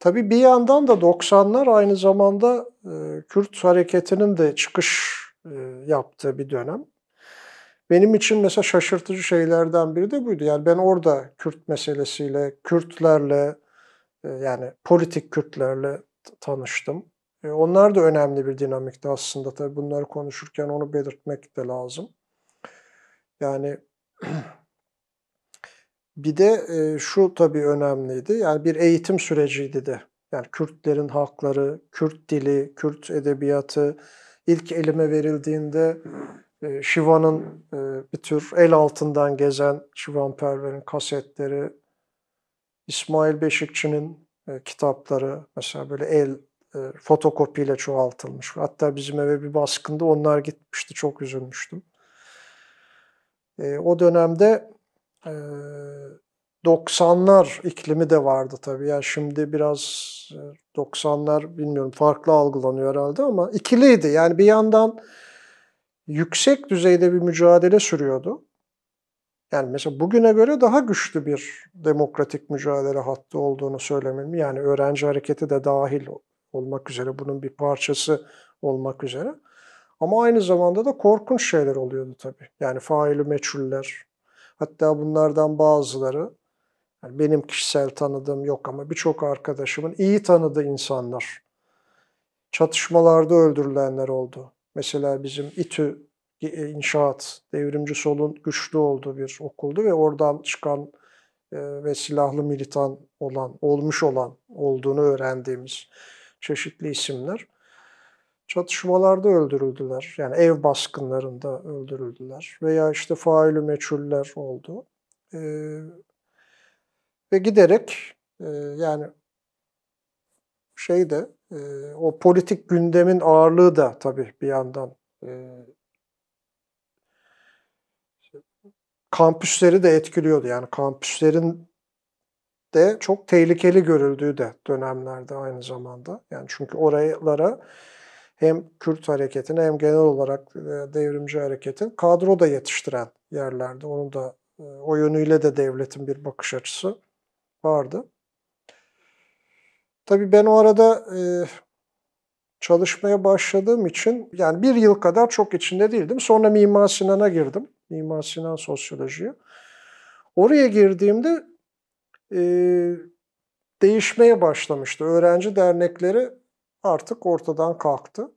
Tabii bir yandan da 90'lar aynı zamanda e, Kürt hareketinin de çıkış e, yaptığı bir dönem. Benim için mesela şaşırtıcı şeylerden biri de buydu. Yani ben orada Kürt meselesiyle, Kürtlerle, yani politik Kürtlerle tanıştım. E, onlar da önemli bir dinamikti aslında. Tabii bunları konuşurken onu belirtmek de lazım. Yani <clears throat> bir de e, şu tabii önemliydi. Yani bir eğitim süreciydi de. Yani Kürtlerin hakları, Kürt dili, Kürt edebiyatı ilk elime verildiğinde e, Şivan'ın bir tür el altından gezen Şivan Perver'in kasetleri, İsmail Beşikçi'nin kitapları mesela böyle el e, fotokopiyle çoğaltılmış. Hatta bizim eve bir baskında onlar gitmişti. Çok üzülmüştüm. E, o dönemde e, 90'lar iklimi de vardı tabii. Yani şimdi biraz 90'lar e, bilmiyorum farklı algılanıyor herhalde ama ikiliydi. Yani bir yandan yüksek düzeyde bir mücadele sürüyordu. Yani mesela bugüne göre daha güçlü bir demokratik mücadele hattı olduğunu söylemem. Yani öğrenci hareketi de dahil olmak üzere, bunun bir parçası olmak üzere. Ama aynı zamanda da korkunç şeyler oluyordu tabii. Yani faili meçhuller, hatta bunlardan bazıları yani benim kişisel tanıdığım yok ama birçok arkadaşımın iyi tanıdığı insanlar. Çatışmalarda öldürülenler oldu. Mesela bizim İTÜ e, inşaat, devrimci solun güçlü olduğu bir okuldu ve oradan çıkan e, ve silahlı militan olan, olmuş olan olduğunu öğrendiğimiz çeşitli isimler. Çatışmalarda öldürüldüler. Yani ev baskınlarında öldürüldüler. Veya işte failü meçhuller oldu. E, ve giderek e, yani şeyde e, o politik gündemin ağırlığı da tabii bir yandan e, kampüsleri de etkiliyordu. Yani kampüslerin de çok tehlikeli görüldüğü de dönemlerde aynı zamanda. Yani çünkü oralara hem Kürt hareketine hem genel olarak e, devrimci hareketin kadro da yetiştiren yerlerde. Onun da e, o yönüyle de devletin bir bakış açısı vardı. Tabii ben o arada e, çalışmaya başladığım için yani bir yıl kadar çok içinde değildim. Sonra Mimar Sinan'a girdim. Mimar Sinan Sosyoloji'ye. Oraya girdiğimde e, değişmeye başlamıştı. Öğrenci dernekleri artık ortadan kalktı.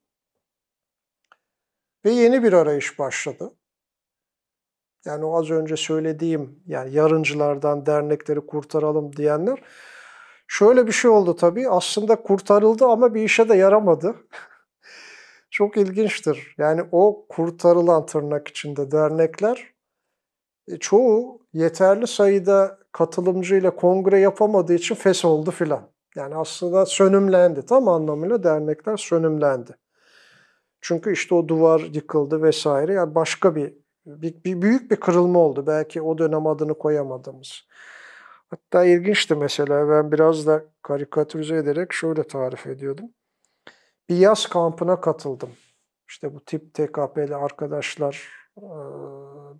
Ve yeni bir arayış başladı. Yani o az önce söylediğim yani yarıncılardan dernekleri kurtaralım diyenler şöyle bir şey oldu tabii. Aslında kurtarıldı ama bir işe de yaramadı. <laughs> Çok ilginçtir. Yani o kurtarılan tırnak içinde dernekler e, çoğu yeterli sayıda katılımcıyla kongre yapamadığı için fes oldu filan. Yani aslında sönümlendi. Tam anlamıyla dernekler sönümlendi. Çünkü işte o duvar yıkıldı vesaire. Yani başka bir, bir, bir büyük bir kırılma oldu. Belki o dönem adını koyamadığımız. Hatta ilginçti mesela ben biraz da karikatürize ederek şöyle tarif ediyordum. Bir yaz kampına katıldım. İşte bu tip TKP'li arkadaşlar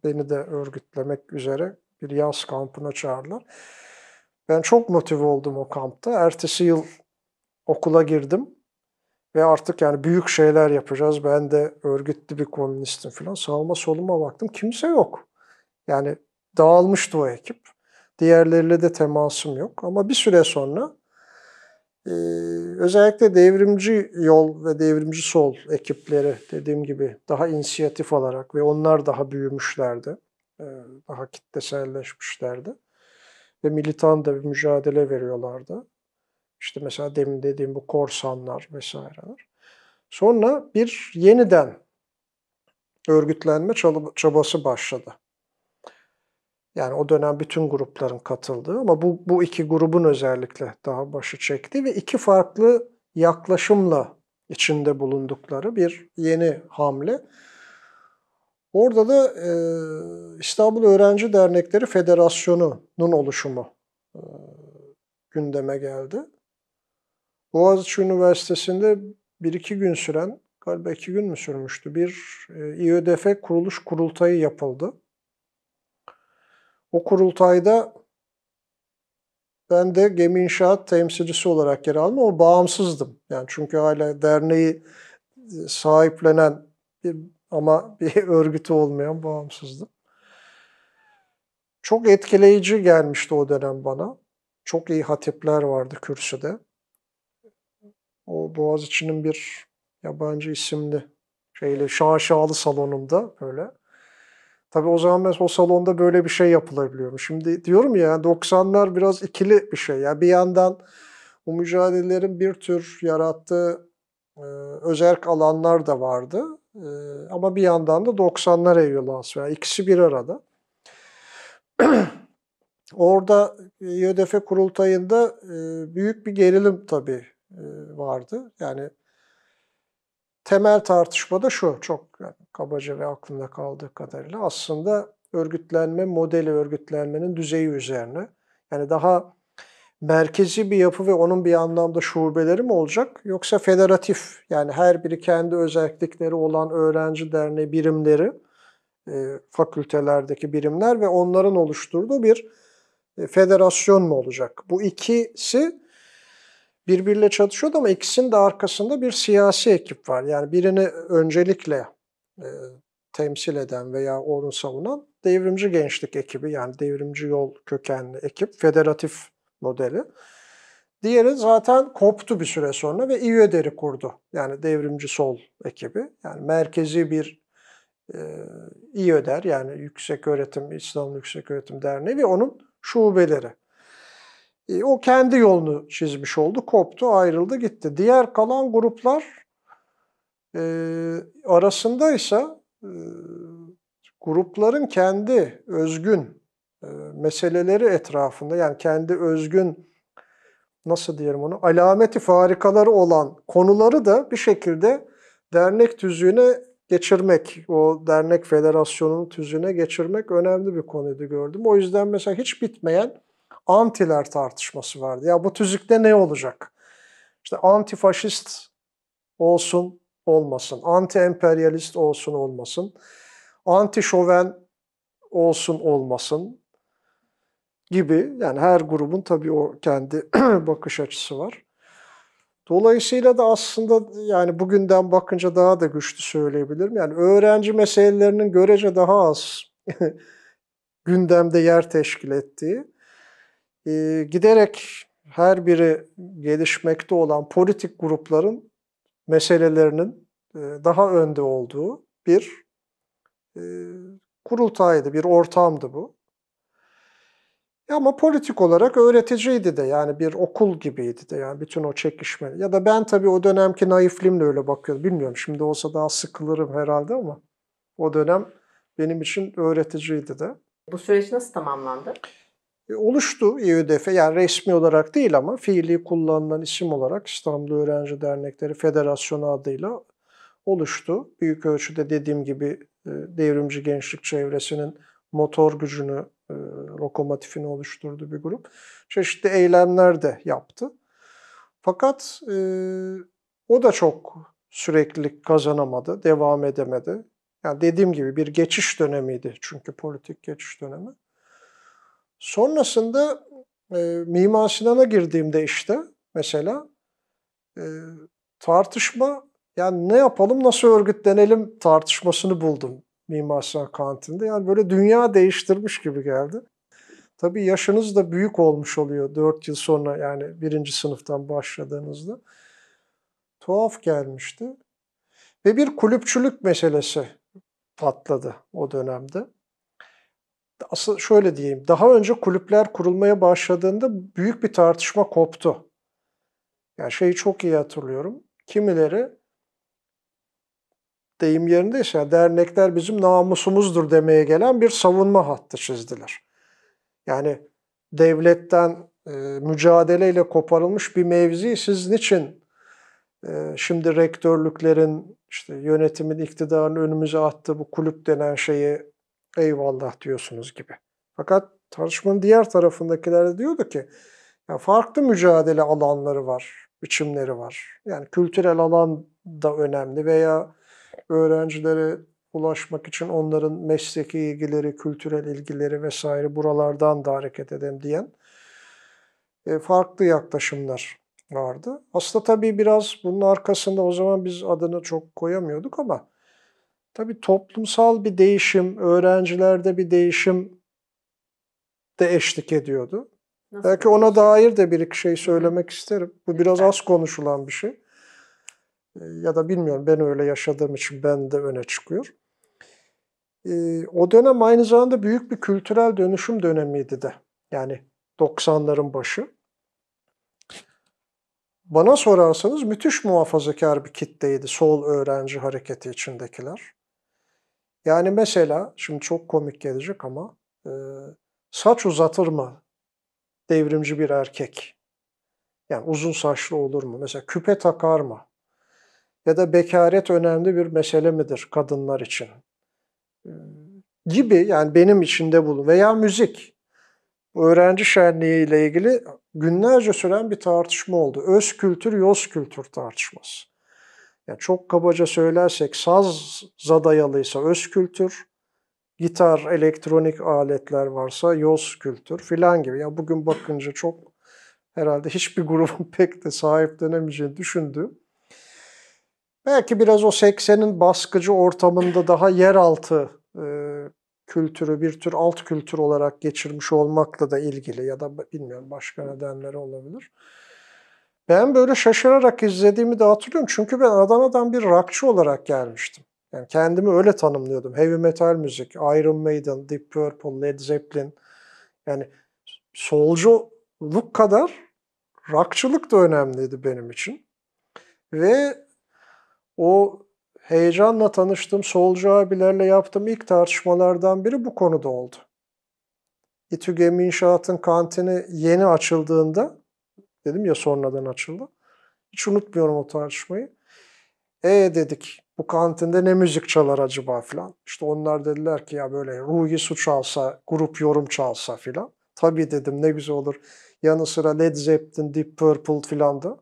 beni de örgütlemek üzere bir yaz kampına çağırdılar. Ben çok motive oldum o kampta. Ertesi yıl okula girdim ve artık yani büyük şeyler yapacağız. Ben de örgütlü bir komünistim falan. Sağıma soluma baktım kimse yok. Yani dağılmıştı o ekip. Diğerleriyle de temasım yok. Ama bir süre sonra e, özellikle devrimci yol ve devrimci sol ekipleri dediğim gibi daha inisiyatif olarak ve onlar daha büyümüşlerdi. E, daha kitleselleşmişlerdi. Ve militan da bir mücadele veriyorlardı. İşte mesela demin dediğim bu korsanlar vesaireler. Sonra bir yeniden örgütlenme çabası başladı. Yani o dönem bütün grupların katıldığı ama bu, bu iki grubun özellikle daha başı çekti ve iki farklı yaklaşımla içinde bulundukları bir yeni hamle. Orada da e, İstanbul Öğrenci Dernekleri Federasyonu'nun oluşumu e, gündeme geldi. Boğaziçi Üniversitesi'nde bir iki gün süren, galiba iki gün mü sürmüştü, bir e, İÖDF kuruluş kurultayı yapıldı. O kurultayda ben de gemi inşaat temsilcisi olarak yer aldım ama bağımsızdım. Yani çünkü hala derneği e, sahiplenen bir ama <laughs> bir örgütü olmayan bağımsızdı. Çok etkileyici gelmişti o dönem bana. Çok iyi hatipler vardı kürsüde. O Boğaziçi'nin bir yabancı isimli şeyle şaşalı salonunda böyle. Tabii o zaman o salonda böyle bir şey yapılabiliyormuş. Şimdi diyorum ya 90'lar biraz ikili bir şey. Yani bir yandan bu mücadelelerin bir tür yarattığı e, özerk alanlar da vardı. Ee, ama bir yandan da 90'lar evi Eviolans. Yani ikisi bir arada. <clears throat> Orada YÖDEFE e, kurultayında e, büyük bir gerilim tabii e, vardı. Yani temel tartışma da şu, çok e, kabaca ve aklımda kaldığı kadarıyla aslında örgütlenme modeli, örgütlenmenin düzeyi üzerine. Yani daha merkezi bir yapı ve onun bir anlamda şubeleri mi olacak yoksa federatif yani her biri kendi özellikleri olan öğrenci derneği birimleri, e, fakültelerdeki birimler ve onların oluşturduğu bir e, federasyon mu olacak? Bu ikisi birbiriyle çatışıyordu ama ikisinin de arkasında bir siyasi ekip var. Yani birini öncelikle e, temsil eden veya onu savunan devrimci gençlik ekibi yani devrimci yol kökenli ekip, federatif modeli. Diğeri zaten koptu bir süre sonra ve İYÖDER'i kurdu. Yani devrimci sol ekibi. Yani merkezi bir e, İYÖDER yani Yüksek Öğretim, İslam Yüksek Öğretim Derneği ve onun şubeleri. E, o kendi yolunu çizmiş oldu. Koptu, ayrıldı, gitti. Diğer kalan gruplar e, arasında ise e, grupların kendi özgün ee, meseleleri etrafında yani kendi özgün nasıl diyelim onu alameti farikaları olan konuları da bir şekilde dernek tüzüğüne geçirmek, o dernek federasyonunun tüzüğüne geçirmek önemli bir konuydu gördüm. O yüzden mesela hiç bitmeyen antiler tartışması vardı. Ya bu tüzükte ne olacak? İşte antifaşist olsun olmasın, anti emperyalist olsun olmasın, anti şoven olsun olmasın, gibi yani her grubun tabii o kendi <clears throat> bakış açısı var. Dolayısıyla da aslında yani bugünden bakınca daha da güçlü söyleyebilirim. Yani öğrenci meselelerinin görece daha az <laughs> gündemde yer teşkil ettiği, e, giderek her biri gelişmekte olan politik grupların meselelerinin e, daha önde olduğu bir e, kurultaydı, bir ortamdı bu. Ama politik olarak öğreticiydi de yani bir okul gibiydi de yani bütün o çekişme. Ya da ben tabii o dönemki naifliğimle öyle bakıyordum. Bilmiyorum şimdi olsa daha sıkılırım herhalde ama o dönem benim için öğreticiydi de. Bu süreç nasıl tamamlandı? E, oluştu İÖDF yani resmi olarak değil ama fiili kullanılan isim olarak İstanbul Öğrenci Dernekleri Federasyonu adıyla oluştu. Büyük ölçüde dediğim gibi e, devrimci gençlik çevresinin motor gücünü e, lokomotifini oluşturduğu bir grup. Çeşitli eylemler de yaptı. Fakat e, o da çok süreklilik kazanamadı, devam edemedi. Yani dediğim gibi bir geçiş dönemiydi çünkü politik geçiş dönemi. Sonrasında e, Mimar Sinan'a girdiğimde işte mesela e, tartışma yani ne yapalım nasıl örgütlenelim tartışmasını buldum Mimar Sinan kantinde. Yani böyle dünya değiştirmiş gibi geldi. Tabii yaşınız da büyük olmuş oluyor 4 yıl sonra yani birinci sınıftan başladığınızda. Tuhaf gelmişti. Ve bir kulüpçülük meselesi patladı o dönemde. Asıl şöyle diyeyim, daha önce kulüpler kurulmaya başladığında büyük bir tartışma koptu. Yani şeyi çok iyi hatırlıyorum. Kimileri deyim yerindeyse yani dernekler bizim namusumuzdur demeye gelen bir savunma hattı çizdiler. Yani devletten e, mücadeleyle koparılmış bir mevzi siz niçin e, şimdi rektörlüklerin işte yönetimin iktidarını önümüze attığı bu kulüp denen şeyi eyvallah diyorsunuz gibi. Fakat tartışmanın diğer tarafındakiler de diyordu ki ya farklı mücadele alanları var, biçimleri var. Yani kültürel alan da önemli veya öğrencilere ulaşmak için onların mesleki ilgileri, kültürel ilgileri vesaire buralardan da hareket edelim diyen e, farklı yaklaşımlar vardı. Aslında tabii biraz bunun arkasında o zaman biz adını çok koyamıyorduk ama tabii toplumsal bir değişim, öğrencilerde bir değişim de eşlik ediyordu. Nasıl Belki ona dair de bir iki şey söylemek isterim. Bu biraz az konuşulan bir şey. Ee, ya da bilmiyorum ben öyle yaşadığım için ben de öne çıkıyor. Ee, o dönem aynı zamanda büyük bir kültürel dönüşüm dönemiydi de. Yani 90'ların başı. Bana sorarsanız müthiş muhafazakar bir kitleydi sol öğrenci hareketi içindekiler. Yani mesela, şimdi çok komik gelecek ama, e, saç uzatır mı devrimci bir erkek? Yani uzun saçlı olur mu? Mesela küpe takar mı? ya da bekaret önemli bir mesele midir kadınlar için? Ee, gibi yani benim içinde bulun veya müzik. Öğrenci şenliği ile ilgili günlerce süren bir tartışma oldu. Öz kültür, yoz kültür tartışması. Yani çok kabaca söylersek sazza dayalıysa öz kültür, gitar, elektronik aletler varsa yoz kültür filan gibi. Yani bugün bakınca çok herhalde hiçbir grubun <laughs> pek de sahiplenemeyeceğini düşündüğüm Belki biraz o 80'in baskıcı ortamında daha yeraltı e, kültürü bir tür alt kültür olarak geçirmiş olmakla da ilgili ya da bilmiyorum başka nedenleri olabilir. Ben böyle şaşırarak izlediğimi de hatırlıyorum. Çünkü ben Adana'dan bir rockçı olarak gelmiştim. Yani kendimi öyle tanımlıyordum. Heavy metal müzik, Iron Maiden, Deep Purple, Led Zeppelin. Yani solculuk kadar rockçılık da önemliydi benim için. Ve o heyecanla tanıştığım solcu abilerle yaptığım ilk tartışmalardan biri bu konuda oldu. İTÜGEM İnşaat'ın kantini yeni açıldığında, dedim ya sonradan açıldı, hiç unutmuyorum o tartışmayı. E dedik, bu kantinde ne müzik çalar acaba filan. İşte onlar dediler ki ya böyle Ruhi Su çalsa, grup yorum çalsa filan. Tabii dedim ne güzel olur. Yanı sıra Led Zeppelin, Deep Purple filan da.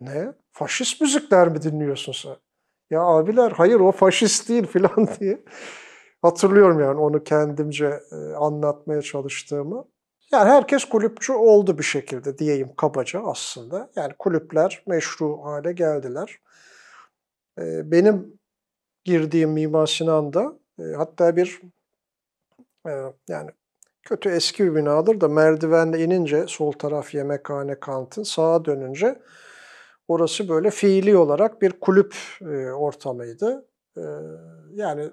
Ne? faşist müzikler mi dinliyorsun sen? Ya abiler hayır o faşist değil filan <laughs> diye. Hatırlıyorum yani onu kendimce e, anlatmaya çalıştığımı. Yani herkes kulüpçü oldu bir şekilde diyeyim kabaca aslında. Yani kulüpler meşru hale geldiler. E, benim girdiğim Mimar Sinan'da e, hatta bir yani kötü eski bir binadır da merdivenle inince sol taraf yemekhane kantin, sağa dönünce Orası böyle fiili olarak bir kulüp e, ortamıydı. E, yani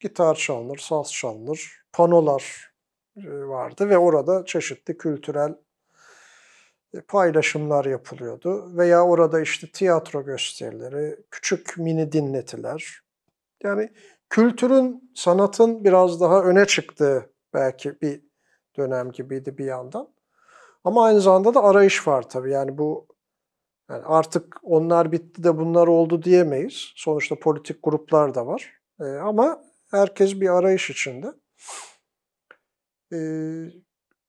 gitar çalınır, saz çalınır, panolar e, vardı ve orada çeşitli kültürel e, paylaşımlar yapılıyordu. Veya orada işte tiyatro gösterileri, küçük mini dinletiler. Yani kültürün, sanatın biraz daha öne çıktığı belki bir dönem gibiydi bir yandan. Ama aynı zamanda da arayış var tabii. Yani bu yani artık onlar bitti de bunlar oldu diyemeyiz. Sonuçta politik gruplar da var. E, ama herkes bir arayış içinde. E,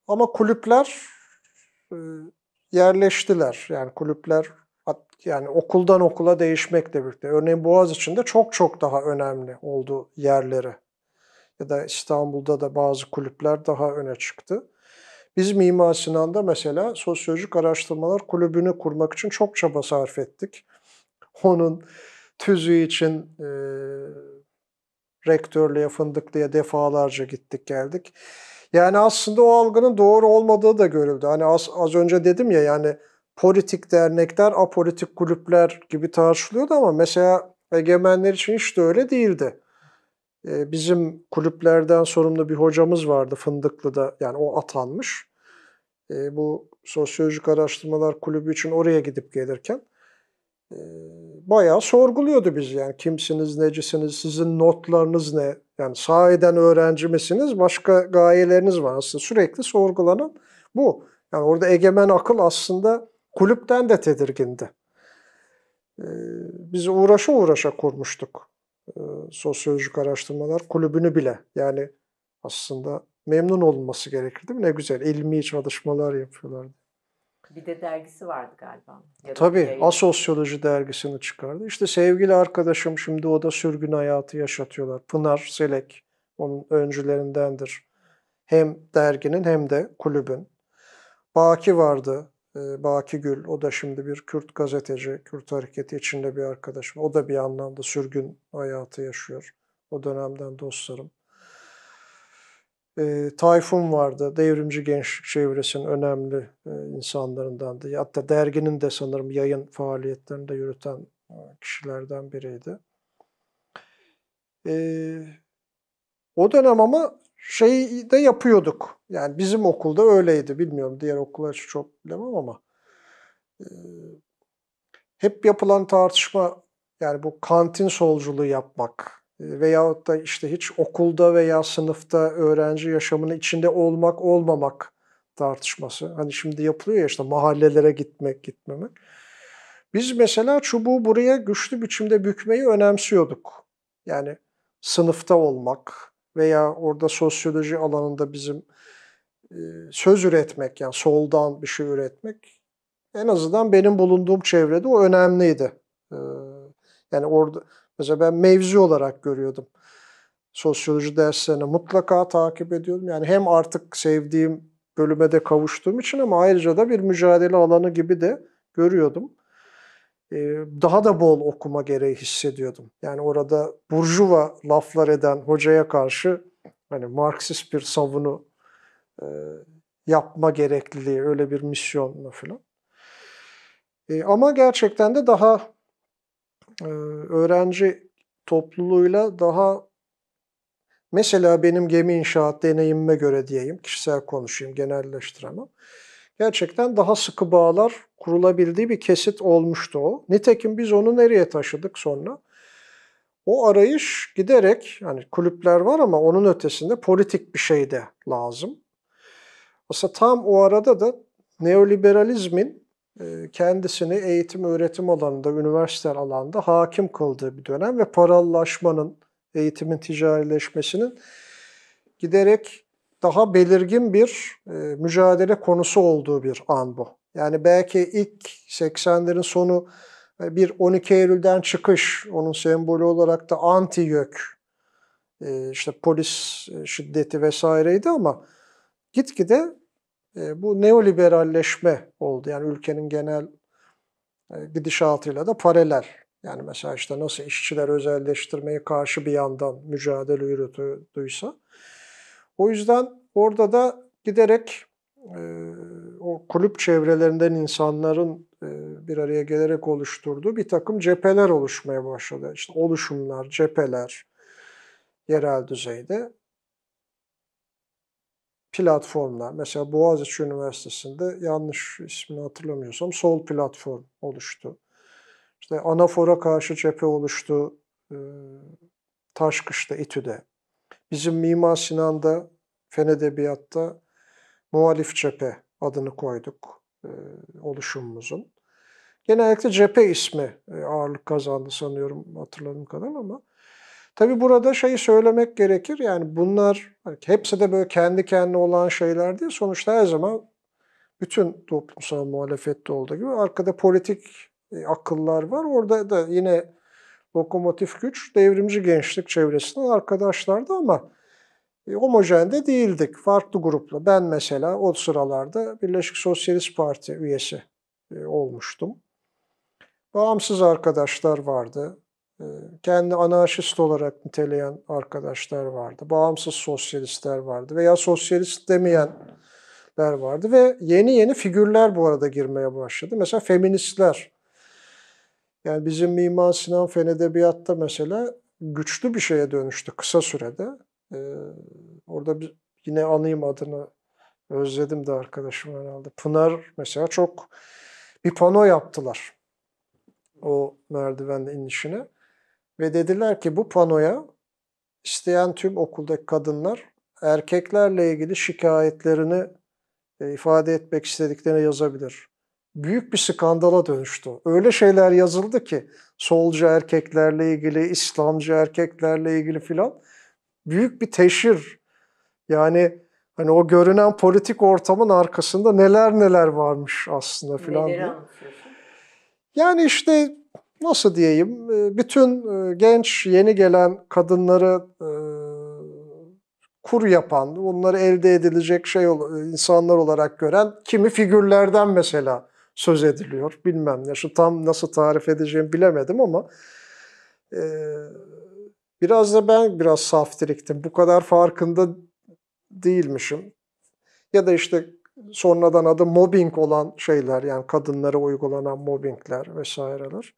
ama kulüpler e, yerleştiler. Yani kulüpler yani okuldan okula değişmekle birlikte. Örneğin Boğaz için de çok çok daha önemli oldu yerleri. Ya da İstanbul'da da bazı kulüpler daha öne çıktı. Biz Mimar Sinan'da mesela Sosyolojik Araştırmalar Kulübü'nü kurmak için çok çaba sarf ettik. Onun tüzü için e, rektörlüğe, fındıklıya defalarca gittik geldik. Yani aslında o algının doğru olmadığı da görüldü. Hani az, az önce dedim ya yani politik dernekler, apolitik kulüpler gibi tartışılıyordu ama mesela egemenler için hiç de öyle değildi. Ee, bizim kulüplerden sorumlu bir hocamız vardı Fındıklı'da yani o atanmış. Ee, bu Sosyolojik Araştırmalar Kulübü için oraya gidip gelirken ee, bayağı sorguluyordu biz yani kimsiniz, necisiniz, sizin notlarınız ne? Yani sahiden öğrenci misiniz, başka gayeleriniz var aslında sürekli sorgulanan bu. Yani orada egemen akıl aslında kulüpten de tedirgindi. Biz uğraşa uğraşa kurmuştuk sosyolojik araştırmalar kulübünü bile yani aslında memnun olması gerekir değil mi? Ne güzel ilmi çalışmalar yapıyorlar. Bir de dergisi vardı galiba. Yarın Tabii Asosyoloji dergisini çıkardı. İşte sevgili arkadaşım şimdi o da sürgün hayatı yaşatıyorlar. Pınar Selek onun öncülerindendir. Hem derginin hem de kulübün. Baki vardı. Ee, Baki Gül, o da şimdi bir Kürt gazeteci, Kürt hareketi içinde bir arkadaşım. O da bir anlamda sürgün hayatı yaşıyor. O dönemden dostlarım. E, Tayfun vardı, devrimci gençlik çevresinin önemli e, insanlarından Hatta derginin de sanırım yayın faaliyetlerini de yürüten e, kişilerden biriydi. E, o dönem ama şeyi de yapıyorduk. Yani bizim okulda öyleydi. Bilmiyorum diğer okullar çok bilemem ama. E, hep yapılan tartışma yani bu kantin solculuğu yapmak e, veyahut da işte hiç okulda veya sınıfta öğrenci yaşamının içinde olmak olmamak tartışması. Hani şimdi yapılıyor ya işte mahallelere gitmek gitmemek. Biz mesela çubuğu buraya güçlü biçimde bükmeyi önemsiyorduk. Yani sınıfta olmak, veya orada sosyoloji alanında bizim e, söz üretmek yani soldan bir şey üretmek en azından benim bulunduğum çevrede o önemliydi. E, yani orada mesela ben mevzi olarak görüyordum. Sosyoloji derslerini mutlaka takip ediyordum. Yani hem artık sevdiğim bölüme de kavuştuğum için ama ayrıca da bir mücadele alanı gibi de görüyordum daha da bol okuma gereği hissediyordum. Yani orada burjuva laflar eden hocaya karşı hani Marksist bir savunu yapma gerekliliği, öyle bir misyonla falan. ama gerçekten de daha öğrenci topluluğuyla daha mesela benim gemi inşaat deneyimime göre diyeyim, kişisel konuşayım, genelleştiremem gerçekten daha sıkı bağlar kurulabildiği bir kesit olmuştu o. Nitekim biz onu nereye taşıdık sonra? O arayış giderek hani kulüpler var ama onun ötesinde politik bir şey de lazım. Aslında tam o arada da neoliberalizmin e, kendisini eğitim öğretim alanında, üniversite alanda hakim kıldığı bir dönem ve parallaşmanın, eğitimin ticarileşmesinin giderek daha belirgin bir e, mücadele konusu olduğu bir an bu. Yani belki ilk 80'lerin sonu e, bir 12 Eylül'den çıkış, onun sembolü olarak da anti-YÖK, e, işte polis e, şiddeti vesaireydi ama gitgide e, bu neoliberalleşme oldu. Yani ülkenin genel e, gidişatıyla da paralel. Yani mesela işte nasıl işçiler özelleştirmeye karşı bir yandan mücadele yürütüldüyse o yüzden orada da giderek e, o kulüp çevrelerinden insanların e, bir araya gelerek oluşturduğu bir takım cepheler oluşmaya başladı. İşte oluşumlar, cepheler yerel düzeyde platformlar. Mesela Boğaziçi Üniversitesi'nde yanlış ismini hatırlamıyorsam sol platform oluştu. İşte Anafor'a karşı cephe oluştu. E, Taşkış'ta, İTÜ'de Bizim Mimar Sinan'da, Fen Edebiyat'ta muhalif cephe adını koyduk e, oluşumumuzun. Genellikle cephe ismi e, ağırlık kazandı sanıyorum hatırladığım kadar ama tabi burada şeyi söylemek gerekir. Yani bunlar hani hepsi de böyle kendi kendine olan şeyler değil. Sonuçta her zaman bütün toplumsal muhalefette olduğu gibi arkada politik e, akıllar var. Orada da yine lokomotif güç devrimci gençlik çevresinden arkadaşlardı ama e, homojen de değildik. Farklı grupla. Ben mesela o sıralarda Birleşik Sosyalist Parti üyesi e, olmuştum. Bağımsız arkadaşlar vardı. E, kendi anarşist olarak niteleyen arkadaşlar vardı. Bağımsız sosyalistler vardı veya sosyalist demeyenler vardı ve yeni yeni figürler bu arada girmeye başladı. Mesela feministler yani bizim Mimar Sinan Fen Edebiyat'ta mesela güçlü bir şeye dönüştü kısa sürede. Ee, orada bir, yine anayım adını özledim de arkadaşım herhalde. Pınar mesela çok bir pano yaptılar o merdiven inişine. Ve dediler ki bu panoya isteyen tüm okuldaki kadınlar erkeklerle ilgili şikayetlerini e, ifade etmek istediklerini yazabilir büyük bir skandala dönüştü. Öyle şeyler yazıldı ki solcu erkeklerle ilgili, İslamcı erkeklerle ilgili filan büyük bir teşhir. Yani hani o görünen politik ortamın arkasında neler neler varmış aslında filan. Yani işte nasıl diyeyim, e, bütün e, genç yeni gelen kadınları e, kur yapan, bunları elde edilecek şey insanlar olarak gören kimi figürlerden mesela söz ediliyor bilmem ne. Şu tam nasıl tarif edeceğimi bilemedim ama e, biraz da ben biraz saftiriktim. Bu kadar farkında değilmişim. Ya da işte sonradan adı mobbing olan şeyler yani kadınlara uygulanan mobbingler vesaireler.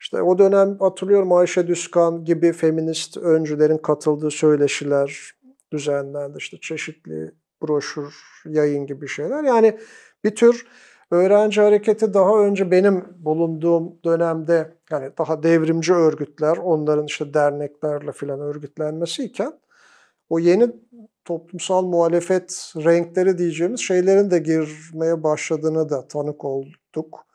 İşte o dönem hatırlıyorum Ayşe Düskan gibi feminist öncülerin katıldığı söyleşiler düzenlendi. İşte çeşitli broşür, yayın gibi şeyler. Yani bir tür öğrenci hareketi daha önce benim bulunduğum dönemde yani daha devrimci örgütler, onların işte derneklerle filan örgütlenmesi iken o yeni toplumsal muhalefet renkleri diyeceğimiz şeylerin de girmeye başladığını da tanık olduk.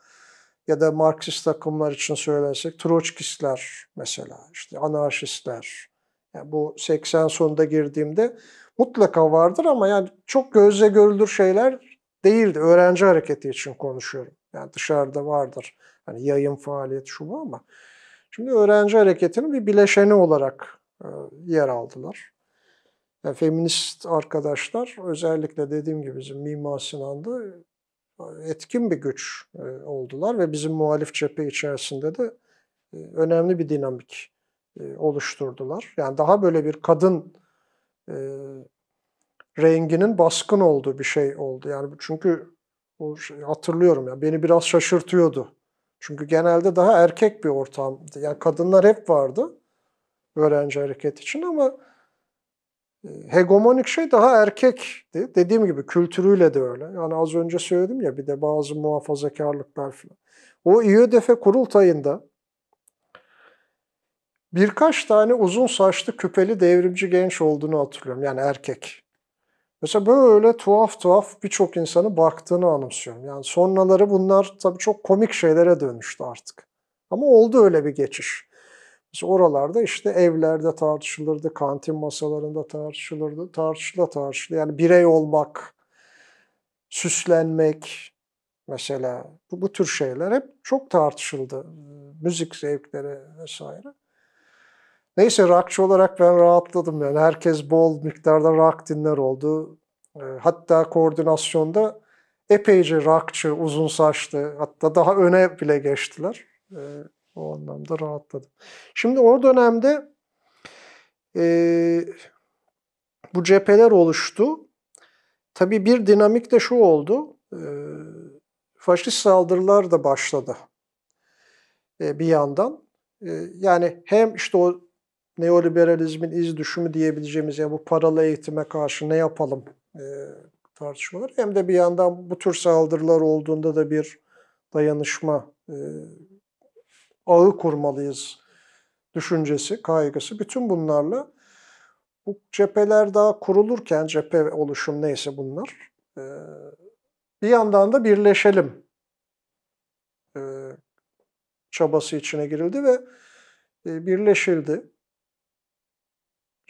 Ya da Marksist takımlar için söylersek Troçkistler mesela, işte anarşistler. Yani bu 80 sonunda girdiğimde mutlaka vardır ama yani çok gözle görülür şeyler değildi. Öğrenci hareketi için konuşuyorum. Yani dışarıda vardır. Hani yayın faaliyeti şu bu ama. Şimdi öğrenci hareketinin bir bileşeni olarak e, yer aldılar. Yani e, feminist arkadaşlar özellikle dediğim gibi bizim Mimar Sinan'da e, etkin bir güç oldular ve bizim muhalif cephe içerisinde de önemli bir dinamik oluşturdular. Yani daha böyle bir kadın renginin baskın olduğu bir şey oldu. Yani çünkü o şey, hatırlıyorum ya yani beni biraz şaşırtıyordu. Çünkü genelde daha erkek bir ortamdı. Yani kadınlar hep vardı öğrenci hareket için ama e, hegemonik şey daha erkekti. Dediğim gibi kültürüyle de öyle. Yani az önce söyledim ya bir de bazı muhafazakarlıklar falan. O İÖDEF'e kurultayında birkaç tane uzun saçlı küpeli devrimci genç olduğunu hatırlıyorum. Yani erkek. Mesela böyle tuhaf tuhaf birçok insanı baktığını anımsıyorum. Yani sonraları bunlar tabii çok komik şeylere dönmüştü artık. Ama oldu öyle bir geçiş. Mesela oralarda işte evlerde tartışılırdı, kantin masalarında tartışılırdı, tartışıla tartışıla. Yani birey olmak, süslenmek mesela bu, bu tür şeyler hep çok tartışıldı. Müzik zevkleri vesaire. Neyse rakçı olarak ben rahatladım yani. Herkes bol miktarda rak dinler oldu. Ee, hatta koordinasyonda epeyce rakçı uzun saçlı hatta daha öne bile geçtiler. Ee, o anlamda rahatladım. Şimdi o dönemde e, bu cepheler oluştu. Tabii bir dinamik de şu oldu. E, faşist saldırılar da başladı e, bir yandan. E, yani hem işte o neoliberalizmin iz düşümü diyebileceğimiz yani bu paralı eğitime karşı ne yapalım e, tartışmalar. Hem de bir yandan bu tür saldırılar olduğunda da bir dayanışma e, ağı kurmalıyız düşüncesi, kaygısı. Bütün bunlarla bu cepheler daha kurulurken, cephe oluşum neyse bunlar, e, bir yandan da birleşelim e, çabası içine girildi ve e, birleşildi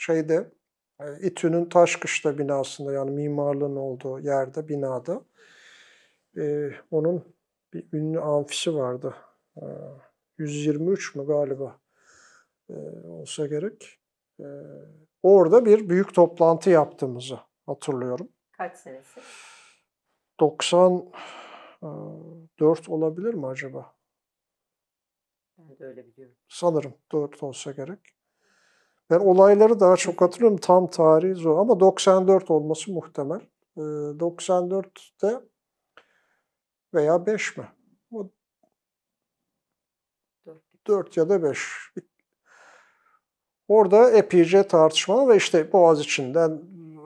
şeyde e, İTÜ'nün Taşkışta binasında yani mimarlığın olduğu yerde, binada. E, onun bir ünlü amfisi vardı. E, 123 mü galiba e, olsa gerek. E, orada bir büyük toplantı yaptığımızı hatırlıyorum. Kaç senesi? 94 e, olabilir mi acaba? Ben de öyle biliyorum. Sanırım 4 olsa gerek. Ben olayları daha çok hatırlıyorum. Tam tarihi zor ama 94 olması muhtemel. 94'te ee, veya 5 mi? 4 ya da 5. Orada epeyce tartışma ve işte Boğaz içinden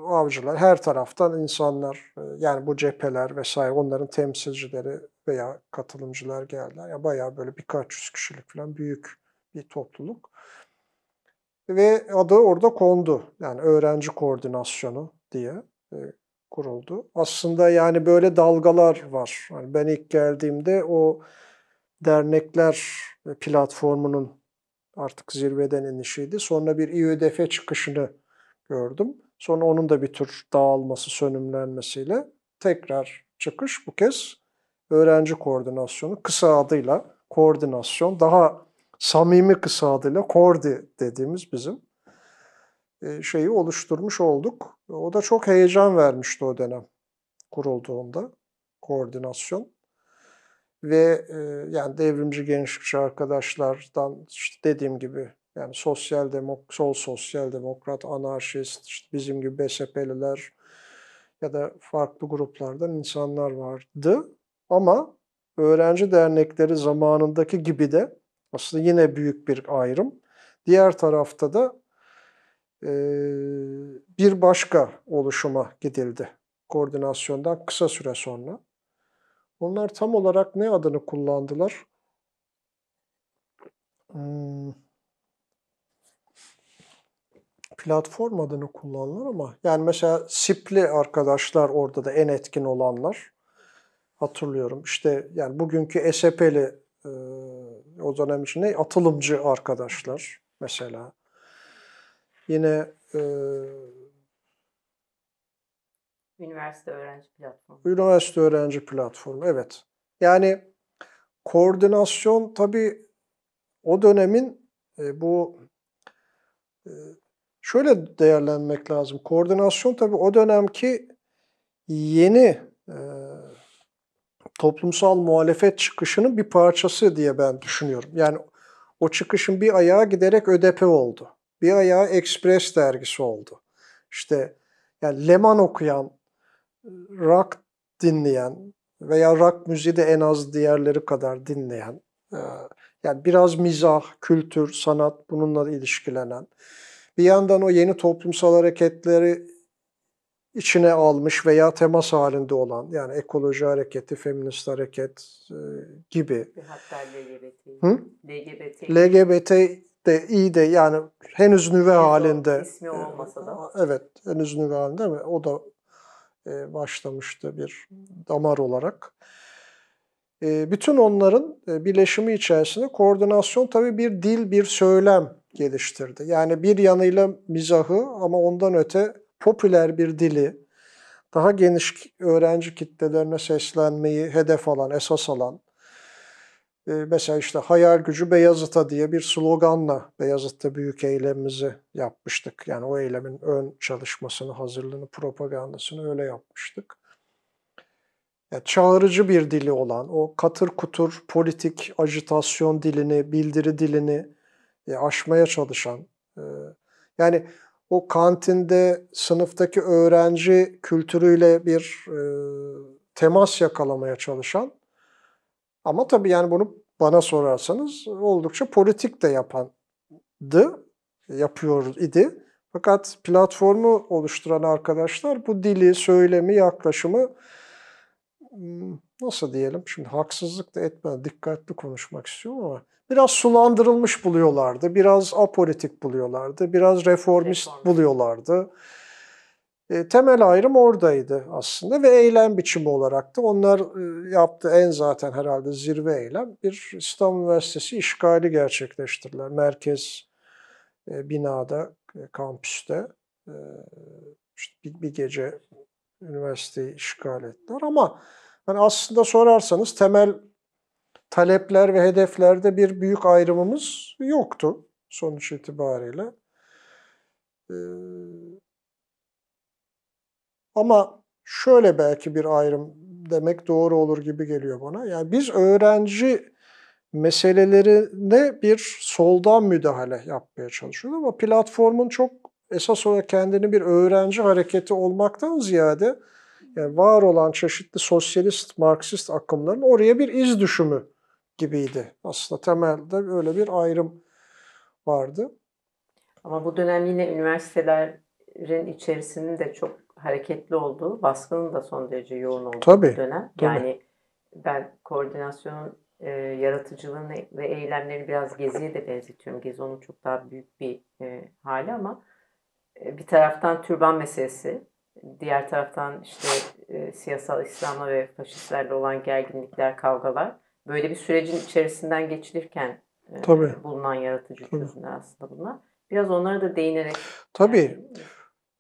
avcılar, her taraftan insanlar, e, yani bu cepheler vesaire onların temsilcileri veya katılımcılar geldiler. Ya yani bayağı böyle birkaç yüz kişilik falan büyük bir topluluk ve adı orada kondu. Yani öğrenci koordinasyonu diye e, kuruldu. Aslında yani böyle dalgalar var. Yani ben ilk geldiğimde o dernekler e, platformunun artık zirveden inişiydi. Sonra bir İÖDF çıkışını gördüm. Sonra onun da bir tür dağılması, sönümlenmesiyle tekrar çıkış bu kez öğrenci koordinasyonu kısa adıyla koordinasyon daha samimi kısa adıyla Kordi dediğimiz bizim e, şeyi oluşturmuş olduk. O da çok heyecan vermişti o dönem kurulduğunda koordinasyon. Ve e, yani devrimci gençlikçi arkadaşlardan işte dediğim gibi yani sosyal demok sol sosyal demokrat, anarşist, işte bizim gibi BSP'liler ya da farklı gruplardan insanlar vardı. Ama öğrenci dernekleri zamanındaki gibi de aslında yine büyük bir ayrım. Diğer tarafta da e, bir başka oluşuma gidildi koordinasyondan kısa süre sonra. Onlar tam olarak ne adını kullandılar? Hmm. Platform adını kullandılar ama yani mesela SIP'li arkadaşlar orada da en etkin olanlar hatırlıyorum. İşte yani bugünkü SP'li ee, o dönem içinde atılımcı arkadaşlar mesela. Yine e, Üniversite öğrenci platformu. Üniversite öğrenci platformu, evet. Yani koordinasyon tabi o dönemin e, bu e, şöyle değerlenmek lazım. Koordinasyon tabi o dönemki yeni e, toplumsal muhalefet çıkışının bir parçası diye ben düşünüyorum. Yani o çıkışın bir ayağı giderek ÖDP oldu. Bir ayağı Express dergisi oldu. İşte yani Leman okuyan, rock dinleyen veya rock müziği de en az diğerleri kadar dinleyen, e, yani biraz mizah, kültür, sanat bununla ilişkilenen, bir yandan o yeni toplumsal hareketleri içine almış veya temas halinde olan yani ekoloji hareketi, feminist hareket e, gibi. Hatta LGBT. Hı? LGBT. de iyi de yani henüz nüve evet, halinde. İsmi e, olmasa da. Evet henüz nüve halinde ama o da e, başlamıştı bir damar olarak. E, bütün onların e, birleşimi içerisinde koordinasyon tabii bir dil, bir söylem geliştirdi. Yani bir yanıyla mizahı ama ondan öte popüler bir dili daha geniş öğrenci kitlelerine seslenmeyi hedef alan, esas alan, e, mesela işte hayal gücü Beyazıt'a diye bir sloganla Beyazıt'ta büyük eylemimizi yapmıştık. Yani o eylemin ön çalışmasını, hazırlığını, propagandasını öyle yapmıştık. Yani çağrıcı bir dili olan, o katır kutur politik ajitasyon dilini, bildiri dilini e, aşmaya çalışan, e, yani o kantinde sınıftaki öğrenci kültürüyle bir e, temas yakalamaya çalışan ama tabii yani bunu bana sorarsanız oldukça politik de yapandı, yapıyor idi. Fakat platformu oluşturan arkadaşlar bu dili, söylemi, yaklaşımı hmm, nasıl diyelim şimdi haksızlık da etmeden dikkatli konuşmak istiyorum ama biraz sulandırılmış buluyorlardı, biraz apolitik buluyorlardı, biraz reformist Reform. buluyorlardı. E, temel ayrım oradaydı aslında ve eylem biçimi olarak da onlar e, yaptığı en zaten herhalde zirve eylem bir İstanbul Üniversitesi işgali gerçekleştirdiler. Merkez e, binada, e, kampüste e, işte bir, bir gece üniversiteyi işgal ettiler ama hani aslında sorarsanız temel talepler ve hedeflerde bir büyük ayrımımız yoktu sonuç itibariyle. Ee, ama şöyle belki bir ayrım demek doğru olur gibi geliyor bana. Yani biz öğrenci meselelerine bir soldan müdahale yapmaya çalışıyoruz ama platformun çok esas olarak kendini bir öğrenci hareketi olmaktan ziyade yani var olan çeşitli sosyalist, marksist akımların oraya bir iz düşümü gibiydi. Aslında temelde böyle bir ayrım vardı. Ama bu dönem yine üniversitelerin içerisinin de çok hareketli olduğu, baskının da son derece yoğun olduğu tabii, dönem. Tabii. Yani ben koordinasyonun e, yaratıcılığını ve eylemlerini biraz Gezi'ye de benzetiyorum. Gezi onun çok daha büyük bir e, hali ama e, bir taraftan türban meselesi, diğer taraftan işte e, siyasal İslam'la ve faşistlerle olan gerginlikler, kavgalar böyle bir sürecin içerisinden geçilirken e, Tabii. bulunan yaratıcı Tabii. çözümler aslında bunlar. Biraz onlara da değinerek. Tabii. Yani,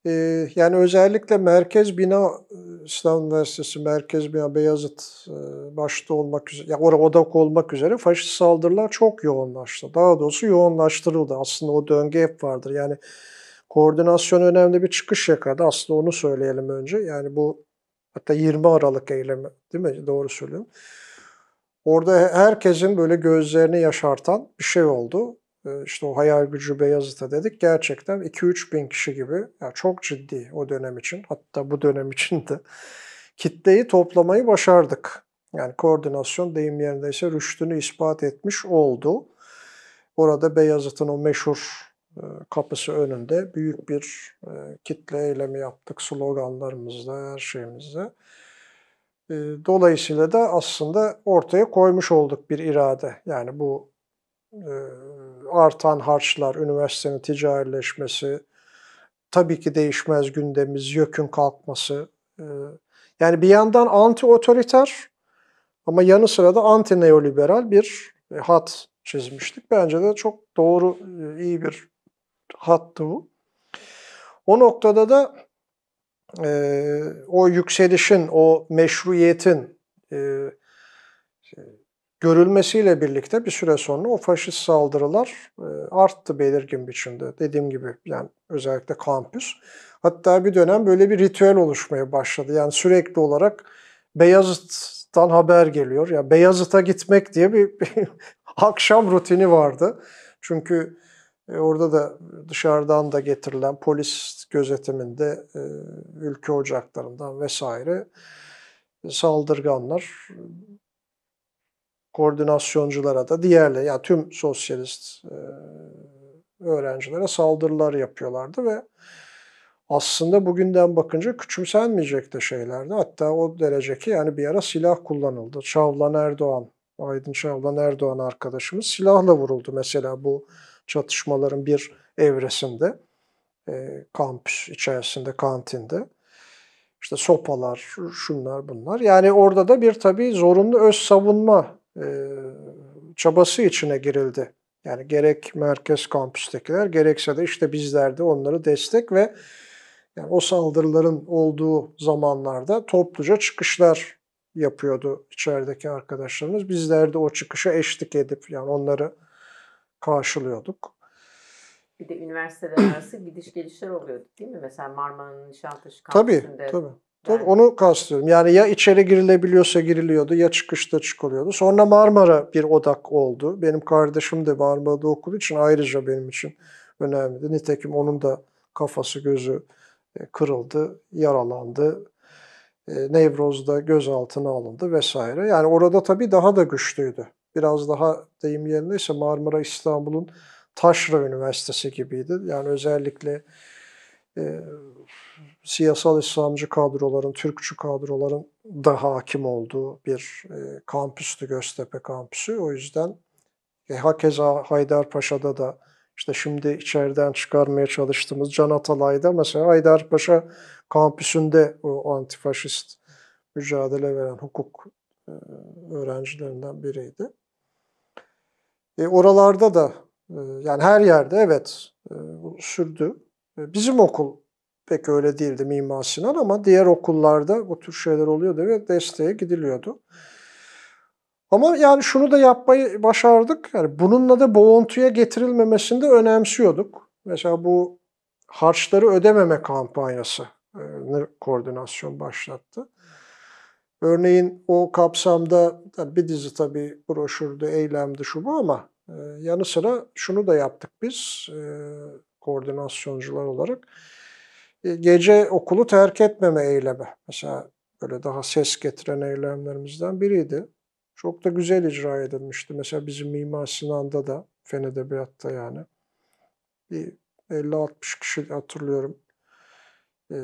e, ee, yani özellikle Merkez Bina e, İslam Üniversitesi Merkez Bina Beyazıt e, başta olmak üzere, yani orada odak olmak üzere faşist saldırılar çok yoğunlaştı. Daha doğrusu yoğunlaştırıldı. Aslında o döngü hep vardır. Yani koordinasyon önemli bir çıkış yakaladı. Aslında onu söyleyelim önce. Yani bu hatta 20 Aralık eylemi değil mi? Doğru söylüyorum. Orada herkesin böyle gözlerini yaşartan bir şey oldu. Ee, işte o hayal gücü Beyazıt'a dedik. Gerçekten 2-3 bin kişi gibi yani çok ciddi o dönem için hatta bu dönem için de <laughs> kitleyi toplamayı başardık. Yani koordinasyon deyim yerindeyse rüştünü ispat etmiş oldu. Orada Beyazıt'ın o meşhur e, kapısı önünde büyük bir e, kitle eylemi yaptık sloganlarımızla, her şeyimizle. Ee, dolayısıyla da aslında ortaya koymuş olduk bir irade. Yani bu e, artan harçlar, üniversitenin ticarileşmesi, tabii ki değişmez gündemimiz, yökün kalkması. Ee, yani bir yandan anti-otoriter ama yanı sıra da anti-neoliberal bir e, hat çizmiştik. Bence de çok doğru, e, iyi bir hattı bu. O noktada da e, o yükselişin, o meşruiyetin e, görülmesiyle birlikte bir süre sonra o faşist saldırılar e, arttı belirgin biçimde. Dediğim gibi yani özellikle kampüs. Hatta bir dönem böyle bir ritüel oluşmaya başladı. Yani sürekli olarak Beyazıt'tan haber geliyor. Ya yani Beyazıt'a gitmek diye bir, bir <laughs> akşam rutini vardı. Çünkü e, Orada da dışarıdan da getirilen polis gözetiminde e, ülke ocaklarından vesaire e, saldırganlar koordinasyonculara da diğerle yani tüm sosyalist e, öğrencilere saldırılar yapıyorlardı ve aslında bugünden bakınca küçümsenmeyecek de şeylerdi. Hatta o dereceki yani bir ara silah kullanıldı. Çavlan Erdoğan, Aydın Çavlan Erdoğan arkadaşımız silahla vuruldu mesela bu çatışmaların bir evresinde. E, kamp içerisinde, kantinde. İşte sopalar, şunlar bunlar. Yani orada da bir tabii zorunlu öz savunma e, çabası içine girildi. Yani gerek merkez kampüstekiler gerekse de işte bizler de onları destek ve yani o saldırıların olduğu zamanlarda topluca çıkışlar yapıyordu içerideki arkadaşlarımız. Bizler de o çıkışa eşlik edip yani onları karşılıyorduk bir de üniversiteler <clears throat> arası gidiş gelişler oluyordu değil mi? Mesela Marmara'nın Nişantaşı kampüsünde. Tabii, tabii. Yani... Onu kastediyorum. Yani ya içeri girilebiliyorsa giriliyordu ya çıkışta çıkılıyordu. Sonra Marmara bir odak oldu. Benim kardeşim de Marmara'da okuduğu için ayrıca benim için önemliydi. Nitekim onun da kafası gözü e, kırıldı, yaralandı. E, Nevroz'da gözaltına alındı vesaire. Yani orada tabii daha da güçlüydü. Biraz daha deyim yerindeyse Marmara İstanbul'un taşra üniversitesi gibiydi. Yani özellikle e, siyasal İslamcı kadroların, Türkçü kadroların da hakim olduğu bir e, kampüstü Göztepe kampüsü. O yüzden e, hakeza Haydarpaşa'da da işte şimdi içeriden çıkarmaya çalıştığımız Can Atalay'da mesela Haydarpaşa kampüsünde o antifaşist mücadele veren hukuk e, öğrencilerinden biriydi. E, oralarda da ee, yani her yerde evet e, sürdü. E, bizim okul pek öyle değildi Mimar Sinan ama diğer okullarda bu tür şeyler oluyordu ve desteğe gidiliyordu. Ama yani şunu da yapmayı başardık. Yani bununla da boğuntuya getirilmemesini de önemsiyorduk. Mesela bu harçları ödememe kampanyası e, koordinasyon başlattı. Örneğin o kapsamda bir dizi tabii broşürdü, eylemdi şu bu ama yanı sıra şunu da yaptık biz e, koordinasyoncular olarak. E, gece okulu terk etmeme eylemi. Mesela böyle daha ses getiren eylemlerimizden biriydi. Çok da güzel icra edilmişti. Mesela bizim Mimar Sinan'da da, Fen Edebiyat'ta yani. Bir 50-60 kişi hatırlıyorum. E,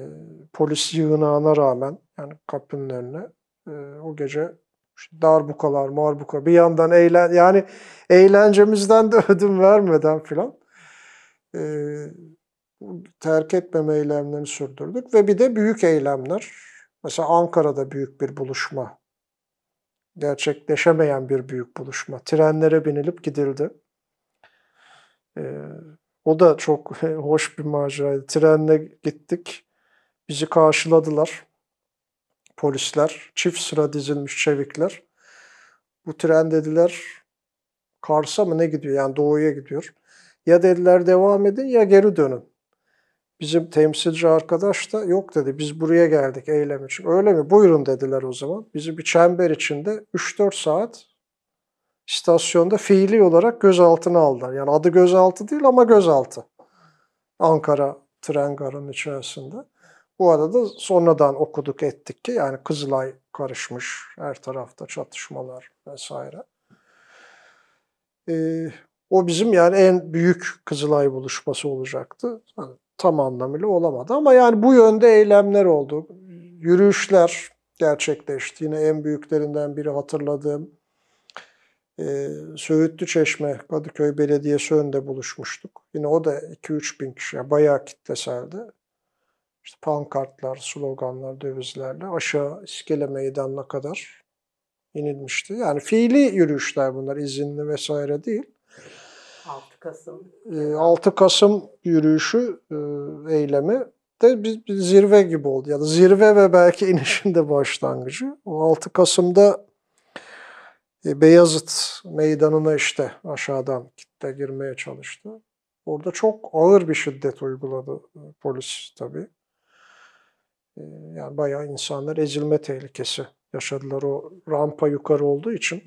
polis yığınağına rağmen yani kapının önüne e, o gece işte darbukalar, marbuka. Bir yandan eğlen yani eğlencemizden de <laughs> ödün vermeden filan e, terk etmeme eylemlerini sürdürdük. Ve bir de büyük eylemler. Mesela Ankara'da büyük bir buluşma. Gerçekleşemeyen bir büyük buluşma. Trenlere binilip gidildi. E, o da çok <laughs> hoş bir maceraydı. Trenle gittik. Bizi karşıladılar polisler, çift sıra dizilmiş çevikler. Bu tren dediler Kars'a mı ne gidiyor yani doğuya gidiyor. Ya dediler devam edin ya geri dönün. Bizim temsilci arkadaş da yok dedi biz buraya geldik eylem için. Öyle mi? Buyurun dediler o zaman. Bizi bir çember içinde 3-4 saat istasyonda fiili olarak gözaltına aldılar. Yani adı gözaltı değil ama gözaltı. Ankara tren garının içerisinde. Bu arada sonradan okuduk ettik ki yani Kızılay karışmış, her tarafta çatışmalar vesaire. Ee, o bizim yani en büyük Kızılay buluşması olacaktı. Yani tam anlamıyla olamadı ama yani bu yönde eylemler oldu. Yürüyüşler gerçekleşti. Yine en büyüklerinden biri hatırladığım e, Söğütlü Çeşme Kadıköy Belediyesi önünde buluşmuştuk. Yine o da 2-3 bin kişi, yani bayağı kitleseldi işte pankartlar, sloganlar, dövizlerle aşağı iskele meydanına kadar inilmişti. Yani fiili yürüyüşler bunlar, izinli vesaire değil. 6 Kasım. 6 ee, Kasım yürüyüşü, e, eylemi de bir, bir zirve gibi oldu. Ya da zirve ve belki <laughs> inişin de başlangıcı. O 6 Kasım'da e, Beyazıt meydanına işte aşağıdan kitle girmeye çalıştı. Orada çok ağır bir şiddet uyguladı e, polis tabii yani bayağı insanlar ezilme tehlikesi yaşadılar. O rampa yukarı olduğu için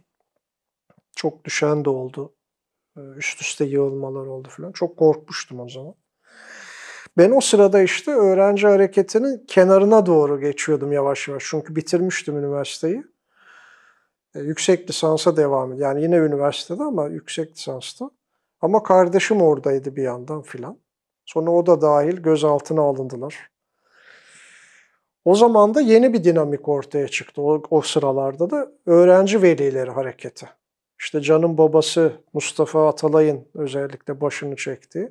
çok düşen de oldu. Üst üste yığılmalar oldu falan. Çok korkmuştum o zaman. Ben o sırada işte öğrenci hareketinin kenarına doğru geçiyordum yavaş yavaş. Çünkü bitirmiştim üniversiteyi. E, yüksek lisansa devam ediyor. Yani yine üniversitede ama yüksek lisansta. Ama kardeşim oradaydı bir yandan filan. Sonra o da dahil gözaltına alındılar. O zaman da yeni bir dinamik ortaya çıktı o, o sıralarda da öğrenci velileri hareketi. İşte canım babası Mustafa Atalay'ın özellikle başını çektiği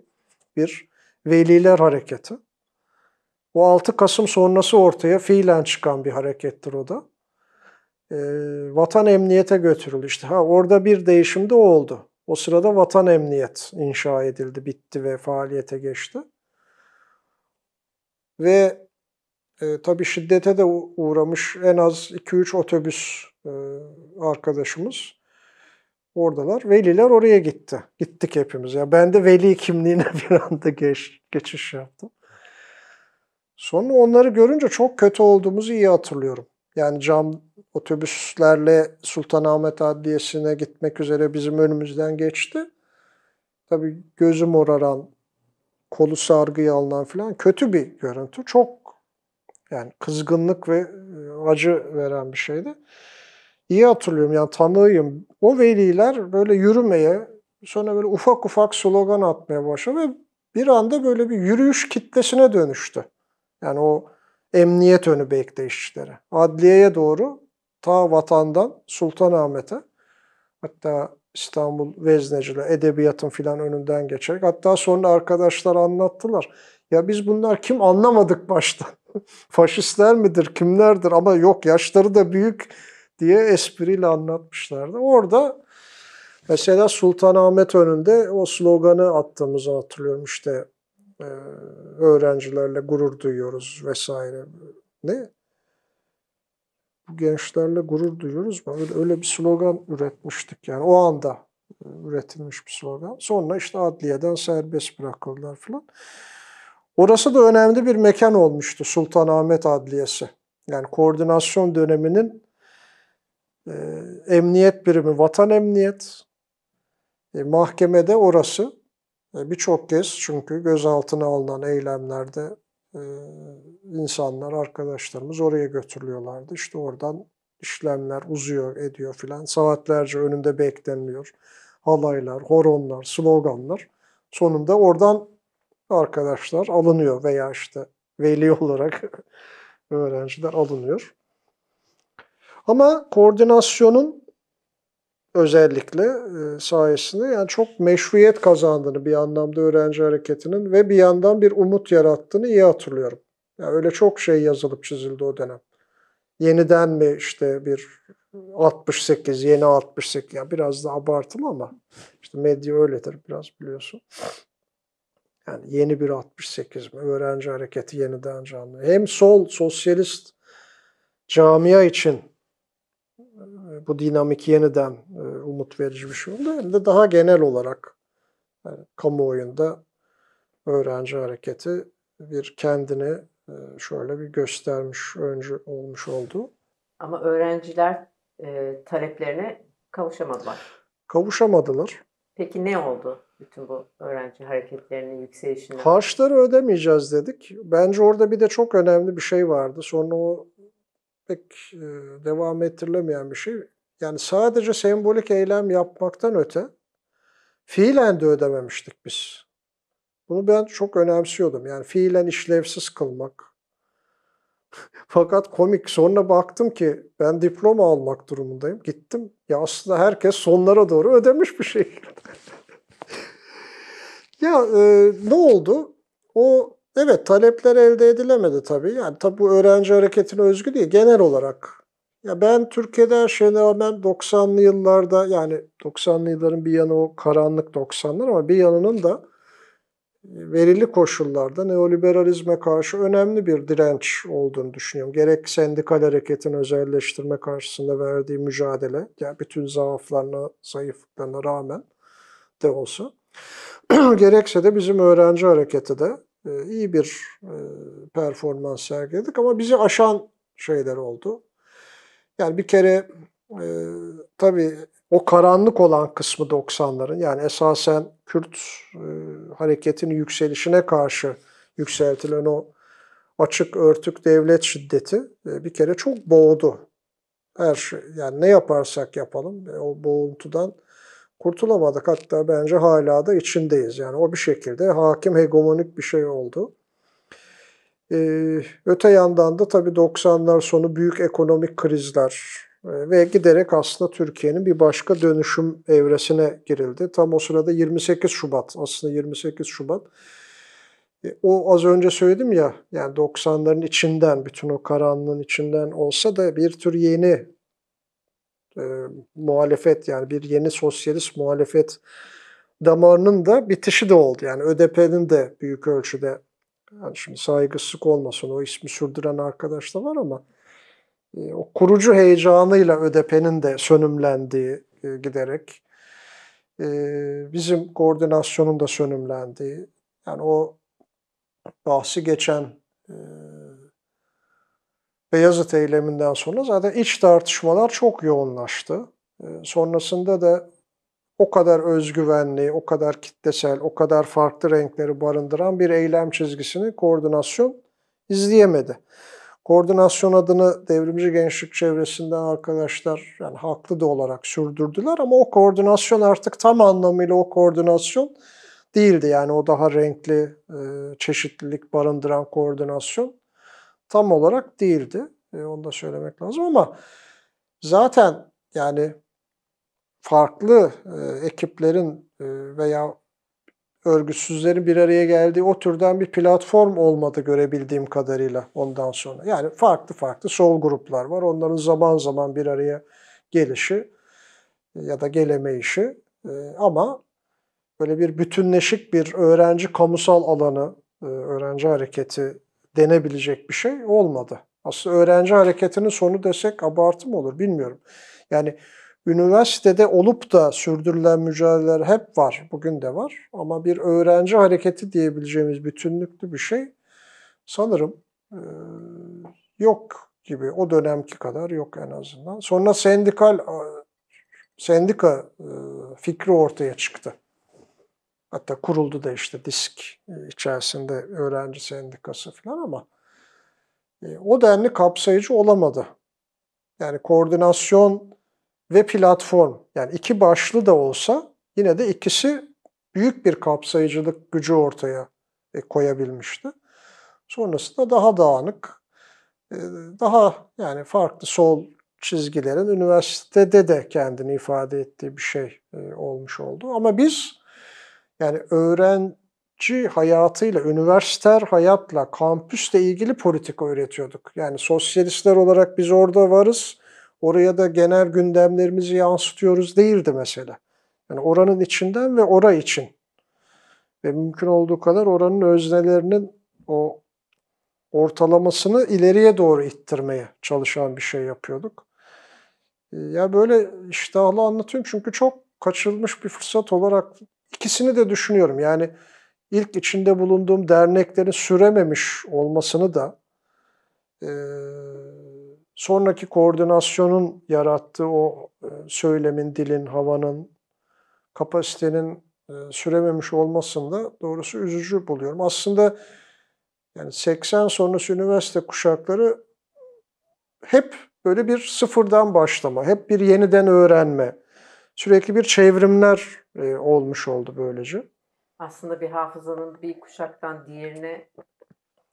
bir veliler hareketi. O 6 Kasım sonrası ortaya fiilen çıkan bir harekettir o da. E, vatan emniyete götürüldü. İşte ha, orada bir değişim de oldu. O sırada vatan emniyet inşa edildi, bitti ve faaliyete geçti. Ve e, tabii şiddete de uğramış en az 2-3 otobüs e, arkadaşımız oradalar. Veliler oraya gitti. Gittik hepimiz. Ya yani ben de veli kimliğine <laughs> bir anda geç, geçiş yaptım. Sonra onları görünce çok kötü olduğumuzu iyi hatırlıyorum. Yani cam otobüslerle Sultanahmet Adliyesi'ne gitmek üzere bizim önümüzden geçti. Tabii gözü moraran, kolu sargıya alınan falan kötü bir görüntü. Çok yani kızgınlık ve e, acı veren bir şeydi. İyi hatırlıyorum yani tanığıyım. O veliler böyle yürümeye, sonra böyle ufak ufak slogan atmaya başladı ve bir anda böyle bir yürüyüş kitlesine dönüştü. Yani o emniyet önü bekleyişleri. Adliyeye doğru ta vatandan Sultanahmet'e hatta İstanbul Vezneci'yle edebiyatın filan önünden geçerek hatta sonra arkadaşlar anlattılar. Ya biz bunlar kim anlamadık başta. <laughs> Faşistler midir, kimlerdir ama yok yaşları da büyük diye espriyle anlatmışlardı. Orada mesela Sultanahmet önünde o sloganı attığımızı hatırlıyorum işte e, öğrencilerle gurur duyuyoruz vesaire. Ne? Bu gençlerle gurur duyuyoruz mu? Öyle, öyle bir slogan üretmiştik yani o anda üretilmiş bir slogan. Sonra işte adliyeden serbest bırakıldılar falan. Orası da önemli bir mekan olmuştu Sultanahmet Adliyesi. Yani koordinasyon döneminin e, emniyet birimi vatan emniyet, e, mahkemede orası. E, Birçok kez çünkü gözaltına alınan eylemlerde e, insanlar, arkadaşlarımız oraya götürülüyorlardı. İşte oradan işlemler uzuyor, ediyor filan. Saatlerce önünde bekleniliyor. Halaylar, horonlar, sloganlar. Sonunda oradan arkadaşlar alınıyor veya işte veli olarak <laughs> öğrenciler alınıyor. Ama koordinasyonun özellikle e, sayesinde yani çok meşruiyet kazandığını bir anlamda öğrenci hareketinin ve bir yandan bir umut yarattığını iyi hatırlıyorum. Yani öyle çok şey yazılıp çizildi o dönem. Yeniden mi işte bir 68, yeni 68 yani biraz da abartılı ama işte medya öyledir biraz biliyorsun. Yani yeni bir 68 mi? Öğrenci hareketi yeniden canlı. Hem sol sosyalist camia için e, bu dinamik yeniden e, umut verici bir şey oldu. Hem de daha genel olarak yani e, kamuoyunda öğrenci hareketi bir kendini şöyle bir göstermiş, öncü olmuş oldu. Ama öğrenciler e, taleplerine kavuşamadılar. Kavuşamadılar. Peki ne oldu bütün bu öğrenci hareketlerinin yükselişinde? Harçları ödemeyeceğiz dedik. Bence orada bir de çok önemli bir şey vardı. Sonra o pek e, devam ettirilemeyen bir şey. Yani sadece sembolik eylem yapmaktan öte fiilen de ödememiştik biz. Bunu ben çok önemsiyordum. Yani fiilen işlevsiz kılmak, fakat komik sonra baktım ki ben diploma almak durumundayım. Gittim. Ya aslında herkes sonlara doğru ödemiş bir şey. <laughs> ya e, ne oldu? O evet talepler elde edilemedi tabii. Yani tabii bu öğrenci hareketine özgü değil. Genel olarak ya ben Türkiye'de her şeyine rağmen 90'lı yıllarda yani 90'lı yılların bir yanı o karanlık 90'lar ama bir yanının da verili koşullarda neoliberalizme karşı önemli bir direnç olduğunu düşünüyorum. Gerek sendikal hareketin özelleştirme karşısında verdiği mücadele, yani bütün zaaflarına, zayıflıklarına rağmen de olsa, <clears throat> gerekse de bizim öğrenci hareketi de e, iyi bir e, performans sergiledik ama bizi aşan şeyler oldu. Yani bir kere e, tabii o karanlık olan kısmı 90'ların yani esasen Kürt e, hareketinin yükselişine karşı yükseltilen o açık örtük devlet şiddeti e, bir kere çok boğdu. Her şey yani ne yaparsak yapalım e, o boğuntudan kurtulamadık. Hatta bence hala da içindeyiz. Yani o bir şekilde hakim hegemonik bir şey oldu. Ee, öte yandan da tabii 90'lar sonu büyük ekonomik krizler, ee, ve giderek aslında Türkiye'nin bir başka dönüşüm evresine girildi. Tam o sırada 28 Şubat, aslında 28 Şubat. E, o az önce söyledim ya, yani 90'ların içinden, bütün o karanlığın içinden olsa da bir tür yeni e, muhalefet, yani bir yeni sosyalist muhalefet damarının da bitişi de oldu. Yani ÖDP'nin de büyük ölçüde, yani şimdi saygısızlık olmasın o ismi sürdüren arkadaş da var ama ee, o kurucu heyecanıyla ÖDP'nin de sönümlendiği e, giderek, e, bizim koordinasyonun da sönümlendiği, yani o bahsi geçen e, Beyazıt eyleminden sonra zaten iç tartışmalar çok yoğunlaştı. Sonrasında da o kadar özgüvenli, o kadar kitlesel, o kadar farklı renkleri barındıran bir eylem çizgisini koordinasyon izleyemedi. Koordinasyon adını devrimci gençlik çevresinden arkadaşlar yani haklı da olarak sürdürdüler ama o koordinasyon artık tam anlamıyla o koordinasyon değildi. Yani o daha renkli, e, çeşitlilik barındıran koordinasyon tam olarak değildi. E, onu da söylemek lazım ama zaten yani farklı e, ekiplerin veya örgütsüzlerin bir araya geldiği o türden bir platform olmadı görebildiğim kadarıyla ondan sonra. Yani farklı farklı sol gruplar var. Onların zaman zaman bir araya gelişi e, ya da gelemeyişi e, ama böyle bir bütünleşik bir öğrenci kamusal alanı, e, öğrenci hareketi denebilecek bir şey olmadı. Aslında öğrenci hareketinin sonu desek abartı mı olur bilmiyorum. Yani üniversitede olup da sürdürülen mücadeleler hep var, bugün de var. Ama bir öğrenci hareketi diyebileceğimiz bütünlüklü bir şey sanırım e, yok gibi. O dönemki kadar yok en azından. Sonra sendikal sendika e, fikri ortaya çıktı. Hatta kuruldu da işte disk içerisinde öğrenci sendikası falan ama e, o denli kapsayıcı olamadı. Yani koordinasyon ve platform yani iki başlı da olsa yine de ikisi büyük bir kapsayıcılık gücü ortaya e, koyabilmişti. Sonrasında daha dağınık, e, daha yani farklı sol çizgilerin üniversitede de kendini ifade ettiği bir şey e, olmuş oldu. Ama biz yani öğrenci hayatıyla, üniversiter hayatla, kampüsle ilgili politika üretiyorduk. Yani sosyalistler olarak biz orada varız. Oraya da genel gündemlerimizi yansıtıyoruz değildi mesela. Yani oranın içinden ve ora için. Ve mümkün olduğu kadar oranın öznelerinin o ortalamasını ileriye doğru ittirmeye çalışan bir şey yapıyorduk. Ee, ya böyle iştahlı anlatıyorum çünkü çok kaçırılmış bir fırsat olarak ikisini de düşünüyorum. Yani ilk içinde bulunduğum derneklerin sürememiş olmasını da ee, sonraki koordinasyonun yarattığı o e, söylemin, dilin, havanın, kapasitenin e, sürememiş olmasında, doğrusu üzücü buluyorum. Aslında yani 80 sonrası üniversite kuşakları hep böyle bir sıfırdan başlama, hep bir yeniden öğrenme, sürekli bir çevrimler e, olmuş oldu böylece. Aslında bir hafızanın bir kuşaktan diğerine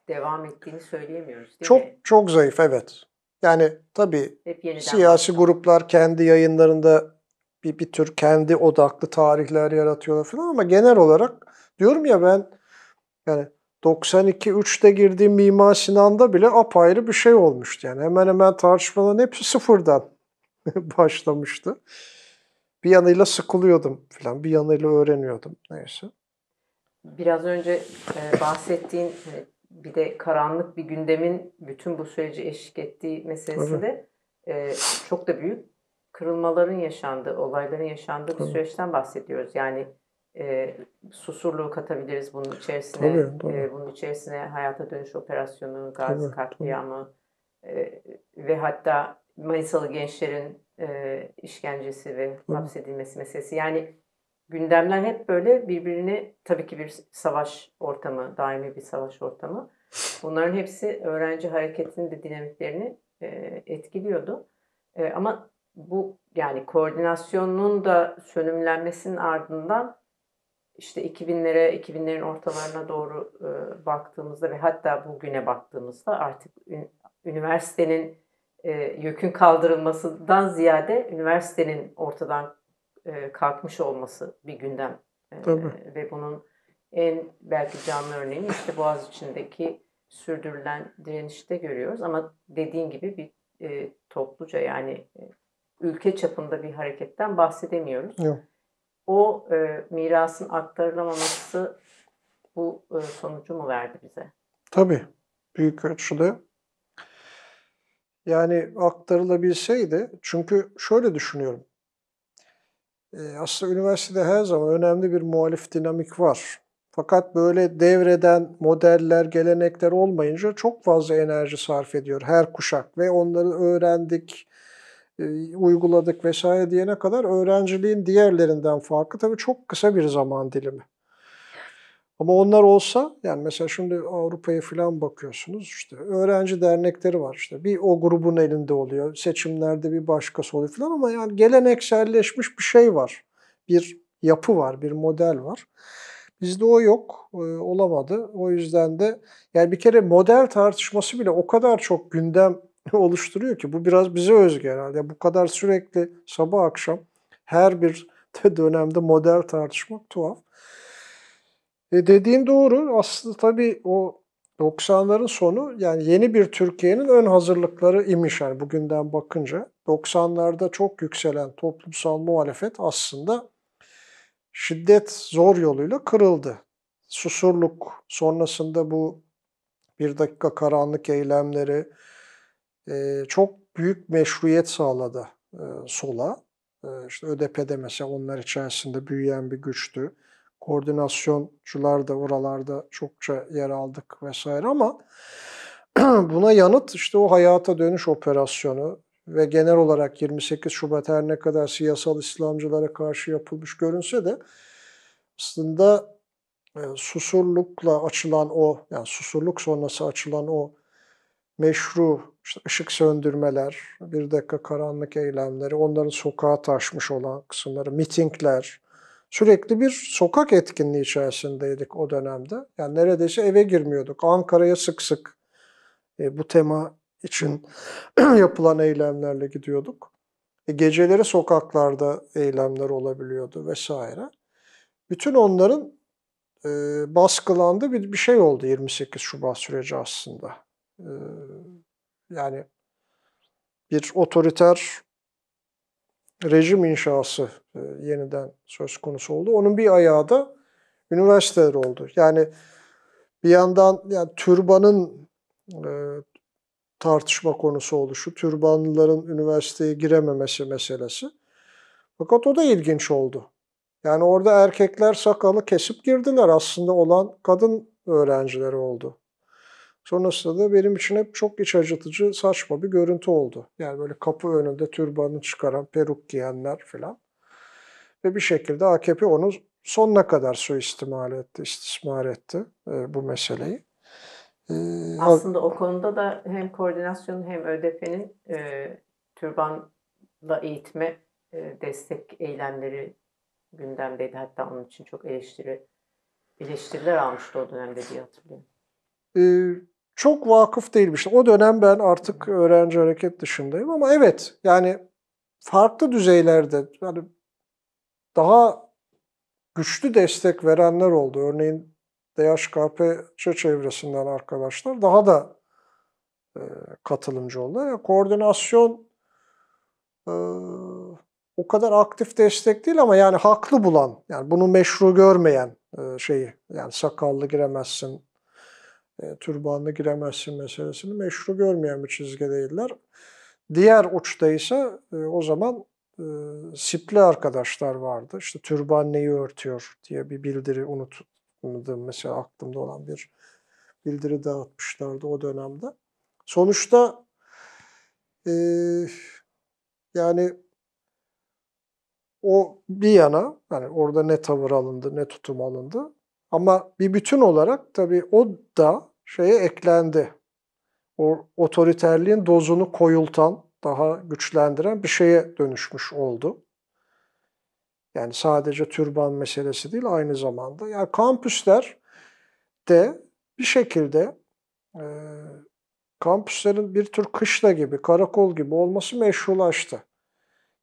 devam ettiğini söyleyemiyoruz değil çok, mi? Çok zayıf evet. Yani tabii siyasi gruplar kendi yayınlarında bir, bir tür kendi odaklı tarihler yaratıyorlar falan ama genel olarak diyorum ya ben yani 92-3'te girdiğim Mimar Sinan'da bile apayrı bir şey olmuştu. Yani hemen hemen tartışmaların hepsi sıfırdan <laughs> başlamıştı. Bir yanıyla sıkılıyordum falan, bir yanıyla öğreniyordum. Neyse. Biraz önce e, bahsettiğin e, bir de karanlık bir gündemin bütün bu süreci eşlik ettiği meselesinde e, çok da büyük kırılmaların yaşandığı, olayların yaşandığı bir süreçten bahsediyoruz. Yani e, susurluğu katabiliriz bunun içerisine. Tabii, tabii. E, bunun içerisine hayata dönüş operasyonu, gaz tabii, katliamı e, ve hatta Manisalı gençlerin e, işkencesi ve hapsedilmesi meselesi. Yani gündemler hep böyle birbirini tabii ki bir savaş ortamı, daimi bir savaş ortamı. Bunların hepsi öğrenci hareketinin de dinamiklerini e, etkiliyordu. E, ama bu yani koordinasyonun da sönümlenmesinin ardından işte 2000'lere, 2000'lerin ortalarına doğru e, baktığımızda ve hatta bugüne baktığımızda artık üniversitenin e, yükün kaldırılmasından ziyade üniversitenin ortadan e, kalkmış olması bir gündem. E, Tabii. Ve bunun en belki canlı örneğini işte Boğaz içindeki sürdürülen direnişte görüyoruz. Ama dediğin gibi bir e, topluca yani e, ülke çapında bir hareketten bahsedemiyoruz. Yok. O e, mirasın aktarılamaması bu e, sonucu mu verdi bize? Tabii. Büyük ölçüde. Yani aktarılabilseydi çünkü şöyle düşünüyorum. Ee, aslında üniversitede her zaman önemli bir muhalif dinamik var. Fakat böyle devreden modeller, gelenekler olmayınca çok fazla enerji sarf ediyor her kuşak ve onları öğrendik, e, uyguladık vesaire diyene kadar öğrenciliğin diğerlerinden farkı tabii çok kısa bir zaman dilimi. Ama onlar olsa yani mesela şimdi Avrupa'ya falan bakıyorsunuz işte öğrenci dernekleri var işte bir o grubun elinde oluyor seçimlerde bir başkası oluyor falan ama yani gelenekselleşmiş bir şey var. Bir yapı var, bir model var. Bizde o yok, e, olamadı. O yüzden de yani bir kere model tartışması bile o kadar çok gündem <laughs> oluşturuyor ki bu biraz bize özgü herhalde. Bu kadar sürekli sabah akşam her bir <laughs> dönemde model tartışmak tuhaf. E dediğin doğru. Aslında tabii o 90'ların sonu yani yeni bir Türkiye'nin ön hazırlıkları imiş yani bugünden bakınca. 90'larda çok yükselen toplumsal muhalefet aslında şiddet zor yoluyla kırıldı. Susurluk sonrasında bu bir dakika karanlık eylemleri e, çok büyük meşruiyet sağladı e, sola. E, işte ÖDP'de mesela onlar içerisinde büyüyen bir güçtü koordinasyoncular da oralarda çokça yer aldık vesaire ama <clears throat> buna yanıt işte o hayata dönüş operasyonu ve genel olarak 28 Şubat her ne kadar siyasal İslamcılara karşı yapılmış görünse de aslında e, susurlukla açılan o, yani susurluk sonrası açılan o meşru işte ışık söndürmeler, bir dakika karanlık eylemleri, onların sokağa taşmış olan kısımları, mitingler, sürekli bir sokak etkinliği içerisindeydik o dönemde. Yani neredeyse eve girmiyorduk. Ankara'ya sık sık e, bu tema için <clears throat> yapılan eylemlerle gidiyorduk. E, geceleri sokaklarda eylemler olabiliyordu vesaire. Bütün onların e, baskılandığı bir, bir şey oldu 28 Şubat süreci aslında. E, yani bir otoriter rejim inşası e, yeniden söz konusu oldu. Onun bir ayağı da üniversiteler oldu. Yani bir yandan yani türbanın e, tartışma konusu oluşu, türbanlıların üniversiteye girememesi meselesi. Fakat o da ilginç oldu. Yani orada erkekler sakalı kesip girdiler. Aslında olan kadın öğrencileri oldu. Sonrasında da benim için hep çok iç acıtıcı, saçma bir görüntü oldu. Yani böyle kapı önünde türbanını çıkaran, peruk giyenler falan. Ve bir şekilde AKP onu sonuna kadar suistimal etti, istismar etti e, bu meseleyi. E, Aslında o konuda da hem koordinasyonun hem ÖDP'nin e, türbanla eğitme e, destek eylemleri gündemdeydi. Hatta onun için çok eleştiri eleştiriler almıştı o dönemde diye hatırlıyorum. E, çok vakıf değilmiş. O dönem ben artık öğrenci hareket dışındayım ama evet yani farklı düzeylerde yani daha güçlü destek verenler oldu. Örneğin DHKP çevresinden arkadaşlar daha da e, katılımcı oldu. Yani koordinasyon e, o kadar aktif destek değil ama yani haklı bulan, yani bunu meşru görmeyen e, şeyi, yani sakallı giremezsin, e, türbanlı giremezsin meselesini meşru görmeyen bir çizgi değiller. Diğer uçta ise e, o zaman e, sipli arkadaşlar vardı. İşte türban neyi örtüyor diye bir bildiri unutmadım. Mesela aklımda olan bir bildiri dağıtmışlardı o dönemde. Sonuçta e, yani o bir yana yani orada ne tavır alındı ne tutum alındı ama bir bütün olarak tabii o da şeye eklendi. O otoriterliğin dozunu koyultan, daha güçlendiren bir şeye dönüşmüş oldu. Yani sadece türban meselesi değil aynı zamanda. Yani kampüsler de bir şekilde e, kampüslerin bir tür kışla gibi, karakol gibi olması meşrulaştı.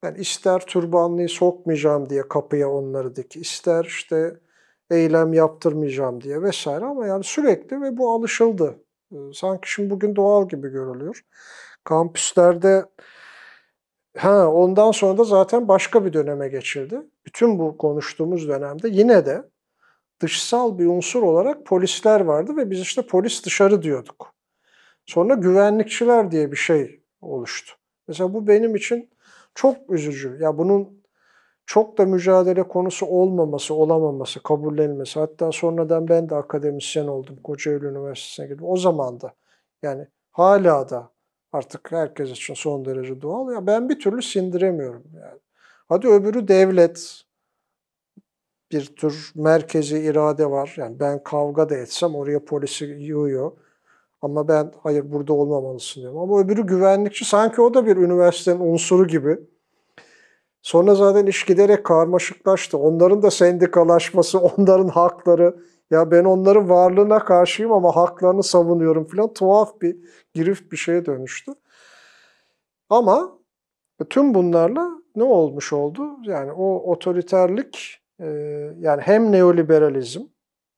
Yani ister türbanlıyı sokmayacağım diye kapıya onları dik, ister işte eylem yaptırmayacağım diye vesaire ama yani sürekli ve bu alışıldı. Ee, sanki şimdi bugün doğal gibi görülüyor. Kampüslerde ha ondan sonra da zaten başka bir döneme geçildi. Bütün bu konuştuğumuz dönemde yine de dışsal bir unsur olarak polisler vardı ve biz işte polis dışarı diyorduk. Sonra güvenlikçiler diye bir şey oluştu. Mesela bu benim için çok üzücü. Ya bunun çok da mücadele konusu olmaması, olamaması, kabullenilmesi. Hatta sonradan ben de akademisyen oldum. Kocaeli Üniversitesi'ne girdim. O zaman da yani hala da artık herkes için son derece doğal. Ya ben bir türlü sindiremiyorum yani. Hadi öbürü devlet bir tür merkezi irade var. Yani ben kavga da etsem oraya polisi yığıyor. Ama ben hayır burada olmamalısın diyorum. Ama öbürü güvenlikçi sanki o da bir üniversitenin unsuru gibi. Sonra zaten iş giderek karmaşıklaştı. Onların da sendikalaşması, <laughs> onların hakları. Ya ben onların varlığına karşıyım ama haklarını savunuyorum falan tuhaf bir, girift bir şeye dönüştü. Ama tüm bunlarla ne olmuş oldu? Yani o otoriterlik, e, yani hem neoliberalizm,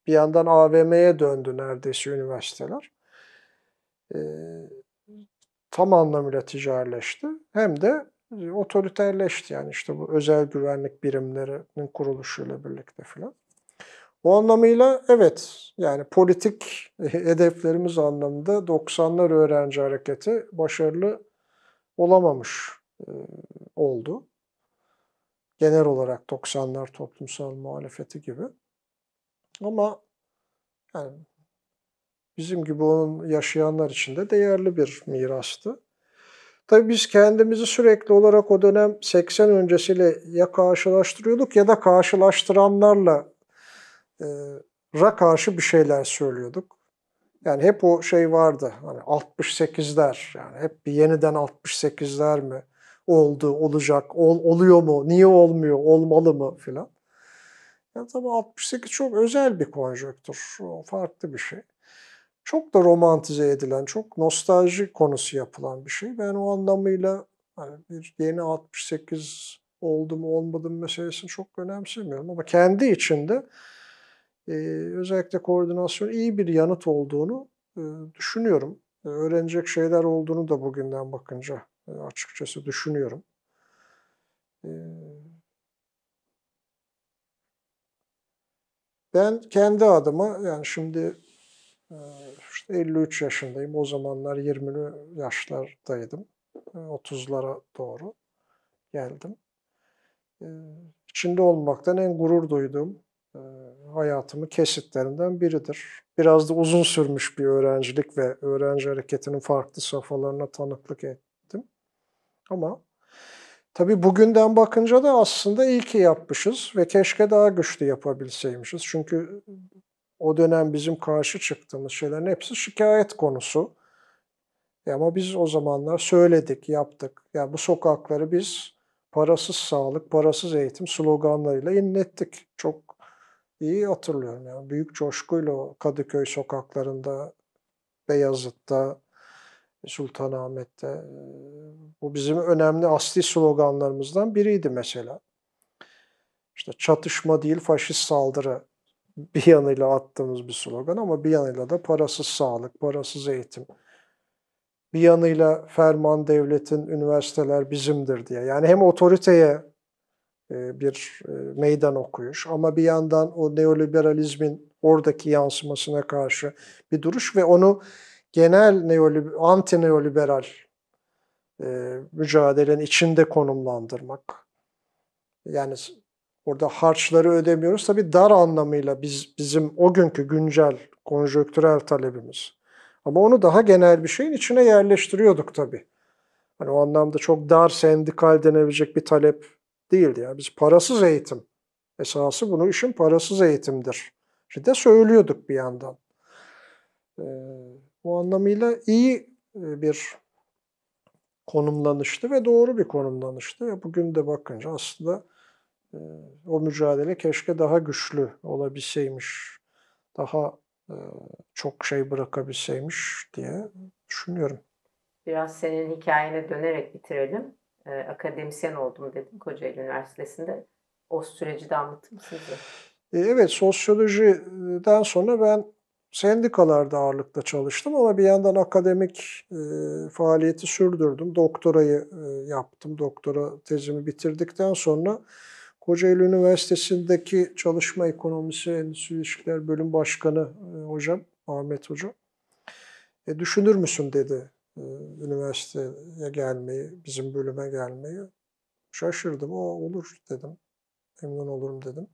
bir yandan AVM'ye döndü neredeyse üniversiteler. E, tam anlamıyla ticarileşti. Hem de ee, otoriterleşti yani işte bu özel güvenlik birimlerinin kuruluşuyla birlikte filan. O anlamıyla evet yani politik <laughs> hedeflerimiz anlamında 90'lar öğrenci hareketi başarılı olamamış e, oldu. Genel olarak 90'lar toplumsal muhalefeti gibi. Ama yani bizim gibi onun yaşayanlar için de değerli bir mirastı. Tabii biz kendimizi sürekli olarak o dönem 80 öncesiyle ya karşılaştırıyorduk ya da karşılaştıranlarla e, karşı bir şeyler söylüyorduk. Yani hep o şey vardı. Hani 68'ler yani hep bir yeniden 68'ler mi oldu, olacak, ol, oluyor mu, niye olmuyor, olmalı mı filan. Yani tabii 68 çok özel bir konjöktür. farklı bir şey çok da romantize edilen, çok nostalji konusu yapılan bir şey. Ben o anlamıyla hani bir yeni 68 oldu mu olmadı mı meselesini çok önemsemiyorum. Ama kendi içinde e, özellikle koordinasyon iyi bir yanıt olduğunu e, düşünüyorum. E, öğrenecek şeyler olduğunu da bugünden bakınca e, açıkçası düşünüyorum. E, ben kendi adıma yani şimdi 53 yaşındayım. O zamanlar 20'li yaşlardaydım. 30'lara ee, doğru geldim. Ee, içinde olmaktan en gurur duyduğum e, hayatımı kesitlerinden biridir. Biraz da uzun sürmüş bir öğrencilik ve öğrenci hareketinin farklı safhalarına tanıklık ettim. Ama tabii bugünden bakınca da aslında iyi ki yapmışız ve keşke daha güçlü yapabilseymişiz. Çünkü o dönem bizim karşı çıktığımız şeylerin hepsi şikayet konusu. E ama biz o zamanlar söyledik, yaptık. Yani bu sokakları biz parasız sağlık, parasız eğitim sloganlarıyla inlettik. Çok iyi hatırlıyorum. Yani büyük coşkuyla Kadıköy sokaklarında, Beyazıt'ta, Sultanahmet'te. E, bu bizim önemli asli sloganlarımızdan biriydi mesela. İşte çatışma değil faşist saldırı bir yanıyla attığımız bir slogan ama bir yanıyla da parasız sağlık, parasız eğitim. Bir yanıyla ferman devletin, üniversiteler bizimdir diye. Yani hem otoriteye e, bir e, meydan okuyuş ama bir yandan o neoliberalizmin oradaki yansımasına karşı bir duruş ve onu genel neoliber, anti neoliberal e, mücadelenin içinde konumlandırmak. Yani Orada harçları ödemiyoruz. tabi dar anlamıyla biz bizim o günkü güncel konjöktürel talebimiz. Ama onu daha genel bir şeyin içine yerleştiriyorduk tabi. Hani o anlamda çok dar sendikal denebilecek bir talep değildi. Yani biz parasız eğitim. Esası bunu işin parasız eğitimdir. İşte de söylüyorduk bir yandan. Ee, bu anlamıyla iyi e, bir konumlanıştı ve doğru bir konumlanıştı. bugün de bakınca aslında ee, o mücadele keşke daha güçlü olabilseymiş, daha e, çok şey bırakabilseymiş diye düşünüyorum. Biraz senin hikayene dönerek bitirelim. Ee, akademisyen oldum dedim Kocaeli Üniversitesi'nde. O süreci de anlatır mısın e, Evet, sosyolojiden sonra ben sendikalarda ağırlıkta çalıştım ama bir yandan akademik e, faaliyeti sürdürdüm. Doktorayı e, yaptım. Doktora tezimi bitirdikten sonra Kocaeli Üniversitesi'ndeki Çalışma Ekonomisi Endüstri İlişkiler Bölüm Başkanı e, hocam, Ahmet hocam. E, düşünür müsün dedi e, üniversiteye gelmeyi, bizim bölüme gelmeyi. Şaşırdım. O olur dedim. emin olurum dedim.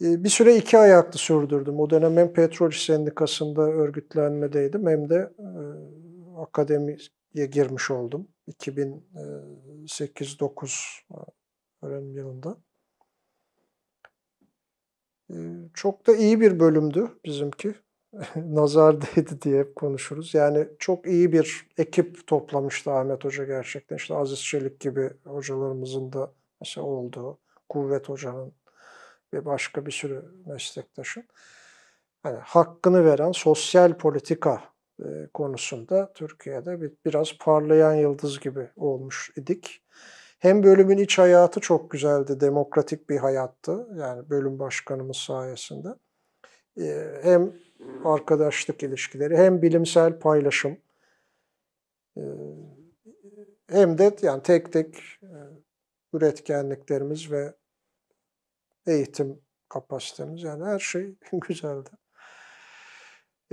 E, bir süre iki ayaklı sürdürdüm. O dönem hem petrol sendikasında örgütlenmedeydim hem de akademiye girmiş oldum. 2008-9 Öğrenim yılında. Ee, çok da iyi bir bölümdü bizimki. <laughs> Nazar değdi diye hep konuşuruz. Yani çok iyi bir ekip toplamıştı Ahmet Hoca gerçekten. İşte Aziz Çelik gibi hocalarımızın da mesela olduğu, Kuvvet Hoca'nın ve başka bir sürü meslektaşın. Hani hakkını veren sosyal politika e, konusunda Türkiye'de biraz parlayan yıldız gibi olmuş idik. Hem bölümün iç hayatı çok güzeldi, demokratik bir hayattı. Yani bölüm başkanımız sayesinde. Ee, hem arkadaşlık ilişkileri, hem bilimsel paylaşım, ee, hem de yani tek tek e, üretkenliklerimiz ve eğitim kapasitemiz yani her şey <laughs> güzeldi.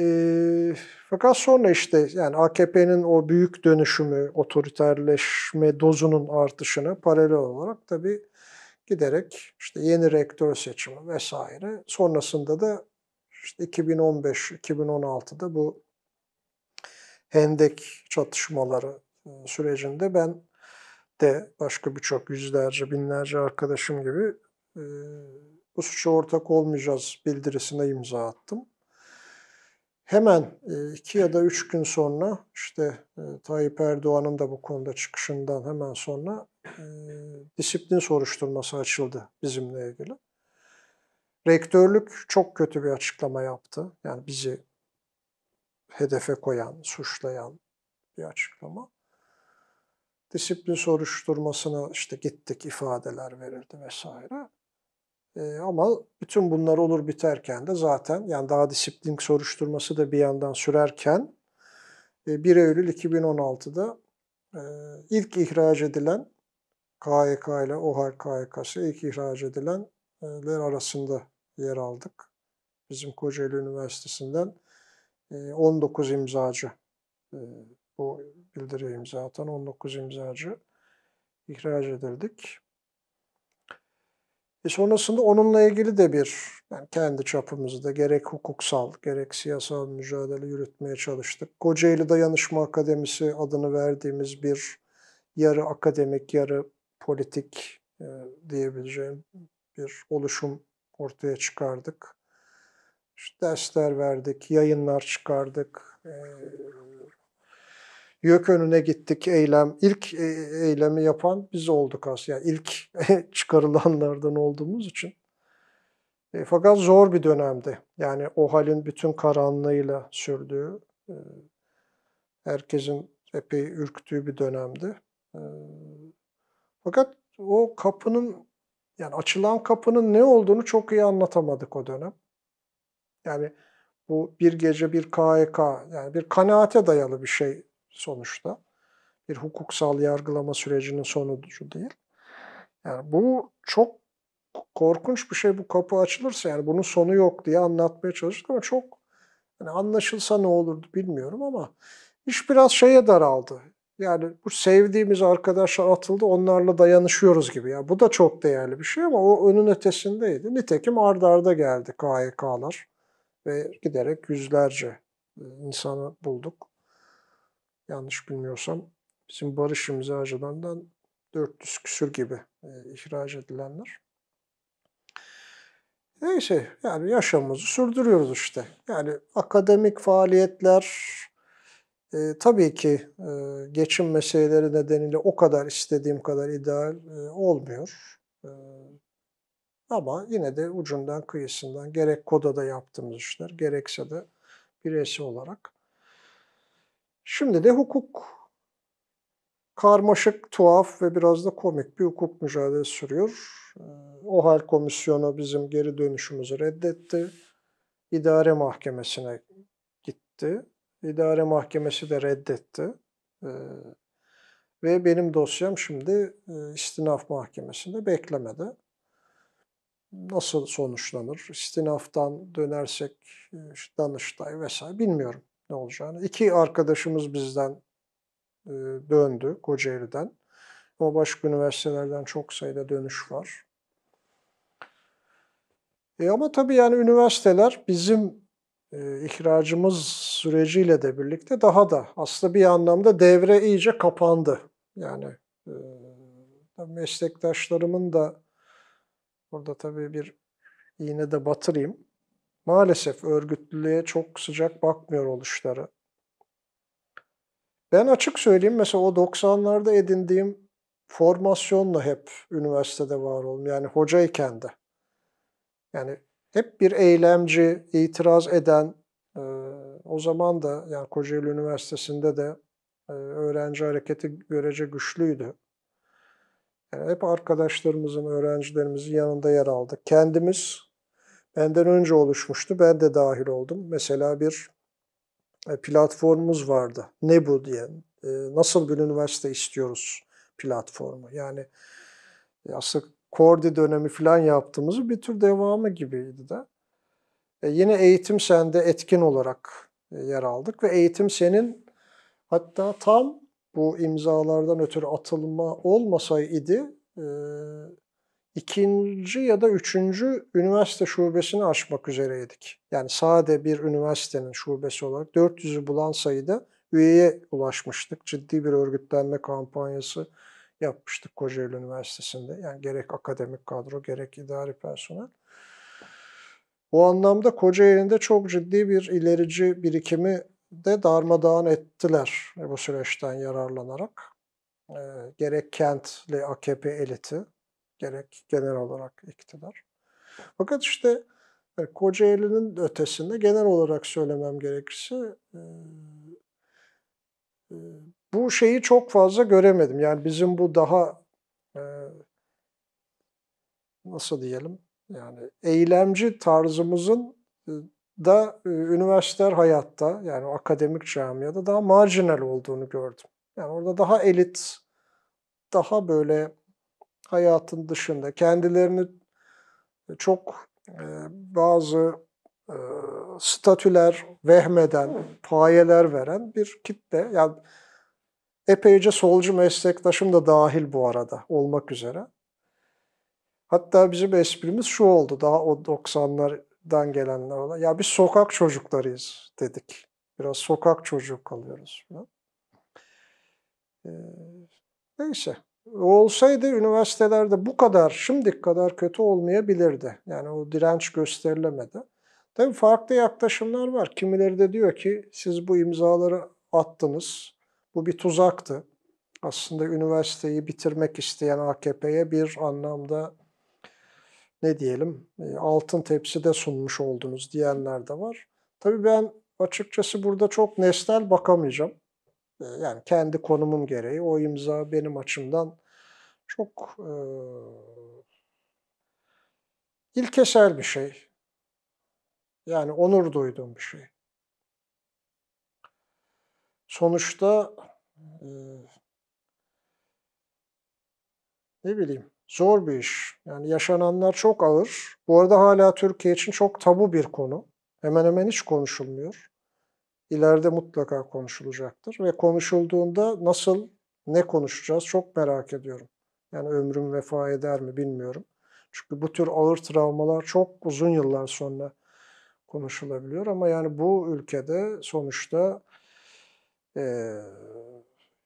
E, fakat sonra işte yani AKP'nin o büyük dönüşümü, otoriterleşme dozunun artışını paralel olarak tabii giderek işte yeni rektör seçimi vesaire sonrasında da işte 2015-2016'da bu hendek çatışmaları sürecinde ben de başka birçok yüzlerce, binlerce arkadaşım gibi e, bu suça ortak olmayacağız bildirisine imza attım. Hemen e, iki ya da üç gün sonra işte e, Tayyip Erdoğan'ın da bu konuda çıkışından hemen sonra e, disiplin soruşturması açıldı bizimle ilgili. Rektörlük çok kötü bir açıklama yaptı. Yani bizi hedefe koyan, suçlayan bir açıklama. Disiplin soruşturmasına işte gittik ifadeler verildi vesaire. Ee, ama bütün bunlar olur biterken de zaten yani daha disiplin soruşturması da bir yandan sürerken 1 e, Eylül 2016'da e, ilk ihraç edilen KYK ile OHAL KYK'sı ilk ihraç edilenler arasında yer aldık. Bizim Kocaeli Üniversitesi'nden 19 e, imzacı bu bildiriye imza atan 19 imzacı ihraç edildik. E sonrasında onunla ilgili de bir yani kendi çapımızda gerek hukuksal gerek siyasal mücadele yürütmeye çalıştık. Kocaeli Dayanışma Akademisi adını verdiğimiz bir yarı akademik yarı politik e, diyebileceğim bir oluşum ortaya çıkardık. İşte dersler verdik, yayınlar çıkardık, e, YÖK önüne gittik eylem. İlk e, eylemi yapan biz olduk aslında. Yani ilk <laughs> çıkarılanlardan olduğumuz için. E, fakat zor bir dönemdi. Yani o halin bütün karanlığıyla sürdüğü, e, herkesin epey ürktüğü bir dönemdi. E, fakat o kapının, yani açılan kapının ne olduğunu çok iyi anlatamadık o dönem. Yani bu bir gece bir KHK, yani bir kanaate dayalı bir şey sonuçta. Bir hukuksal yargılama sürecinin sonucu değil. Yani bu çok korkunç bir şey bu kapı açılırsa yani bunun sonu yok diye anlatmaya çalıştık ama çok yani anlaşılsa ne olurdu bilmiyorum ama iş biraz şeye daraldı. Yani bu sevdiğimiz arkadaşlar atıldı onlarla dayanışıyoruz gibi. Yani bu da çok değerli bir şey ama o önün ötesindeydi. Nitekim ardarda arda geldi KYK'lar ve giderek yüzlerce e, insanı bulduk yanlış bilmiyorsam bizim Barış İmzacı'dan 400 küsür gibi e, ihraç edilenler. Neyse yani yaşamımızı sürdürüyoruz işte. Yani akademik faaliyetler e, tabii ki e, geçim meseleleri nedeniyle o kadar istediğim kadar ideal e, olmuyor. E, ama yine de ucundan kıyısından gerek Koda'da yaptığımız işler gerekse de bireysi olarak Şimdi de hukuk. Karmaşık, tuhaf ve biraz da komik bir hukuk mücadele sürüyor. Ee, o hal komisyonu bizim geri dönüşümüzü reddetti. İdare mahkemesine gitti. İdare mahkemesi de reddetti. Ee, ve benim dosyam şimdi e, istinaf mahkemesinde beklemede nasıl sonuçlanır? İstinaftan dönersek e, Danıştay vesaire bilmiyorum ne olacağını. İki arkadaşımız bizden e, döndü Kocaeli'den. Ama başka üniversitelerden çok sayıda dönüş var. E ama tabii yani üniversiteler bizim e, ihracımız süreciyle de birlikte daha da aslında bir anlamda devre iyice kapandı. Yani e, meslektaşlarımın da burada tabii bir iğne de batırayım maalesef örgütlülüğe çok sıcak bakmıyor oluşları. Ben açık söyleyeyim mesela o 90'larda edindiğim formasyonla hep üniversitede var oldum. Yani hocayken de. Yani hep bir eylemci, itiraz eden, e, o zaman da yani Kocaeli Üniversitesi'nde de e, öğrenci hareketi görece güçlüydü. Yani hep arkadaşlarımızın, öğrencilerimizin yanında yer aldık. Kendimiz Benden önce oluşmuştu, ben de dahil oldum. Mesela bir e, platformumuz vardı. Ne bu diye, e, nasıl bir üniversite istiyoruz platformu. Yani e, aslında Kordi dönemi falan yaptığımız bir tür devamı gibiydi de. E yine Eğitim Sen'de etkin olarak yer aldık ve Eğitim Sen'in hatta tam bu imzalardan ötürü atılma olmasaydı e, ikinci ya da üçüncü üniversite şubesini açmak üzereydik. Yani sade bir üniversitenin şubesi olarak 400'ü bulan sayıda üyeye ulaşmıştık. Ciddi bir örgütlenme kampanyası yapmıştık Kocaeli Üniversitesi'nde. Yani gerek akademik kadro gerek idari personel. Bu anlamda Kocaeli'nde çok ciddi bir ilerici birikimi de darmadağın ettiler bu süreçten yararlanarak. E, gerek kentli AKP eliti, gerek genel olarak iktidar. Fakat işte yani e, Kocaeli'nin ötesinde genel olarak söylemem gerekirse e, e, bu şeyi çok fazla göremedim. Yani bizim bu daha nasıl diyelim yani eylemci tarzımızın da üniversiteler hayatta yani akademik camiada daha marjinal olduğunu gördüm. Yani orada daha elit, daha böyle hayatın dışında kendilerini e, çok e, bazı e, statüler vehmeden, payeler veren bir kitle. Yani epeyce solcu meslektaşım da dahil bu arada olmak üzere. Hatta bizim esprimiz şu oldu daha o 90'lardan gelenler olan. Ya biz sokak çocuklarıyız dedik. Biraz sokak çocuğu kalıyoruz. Falan. Ee, neyse olsaydı üniversitelerde bu kadar, şimdiki kadar kötü olmayabilirdi. Yani o direnç gösterilemedi. Tabii farklı yaklaşımlar var. Kimileri de diyor ki siz bu imzaları attınız. Bu bir tuzaktı. Aslında üniversiteyi bitirmek isteyen AKP'ye bir anlamda ne diyelim e, altın tepside sunmuş oldunuz diyenler de var. Tabii ben açıkçası burada çok nesnel bakamayacağım yani kendi konumum gereği o imza benim açımdan çok e, ilkesel bir şey. Yani onur duyduğum bir şey. Sonuçta e, ne bileyim zor bir iş. Yani yaşananlar çok ağır. Bu arada hala Türkiye için çok tabu bir konu. Hemen hemen hiç konuşulmuyor ileride mutlaka konuşulacaktır. Ve konuşulduğunda nasıl, ne konuşacağız çok merak ediyorum. Yani ömrüm vefa eder mi bilmiyorum. Çünkü bu tür ağır travmalar çok uzun yıllar sonra konuşulabiliyor. Ama yani bu ülkede sonuçta e,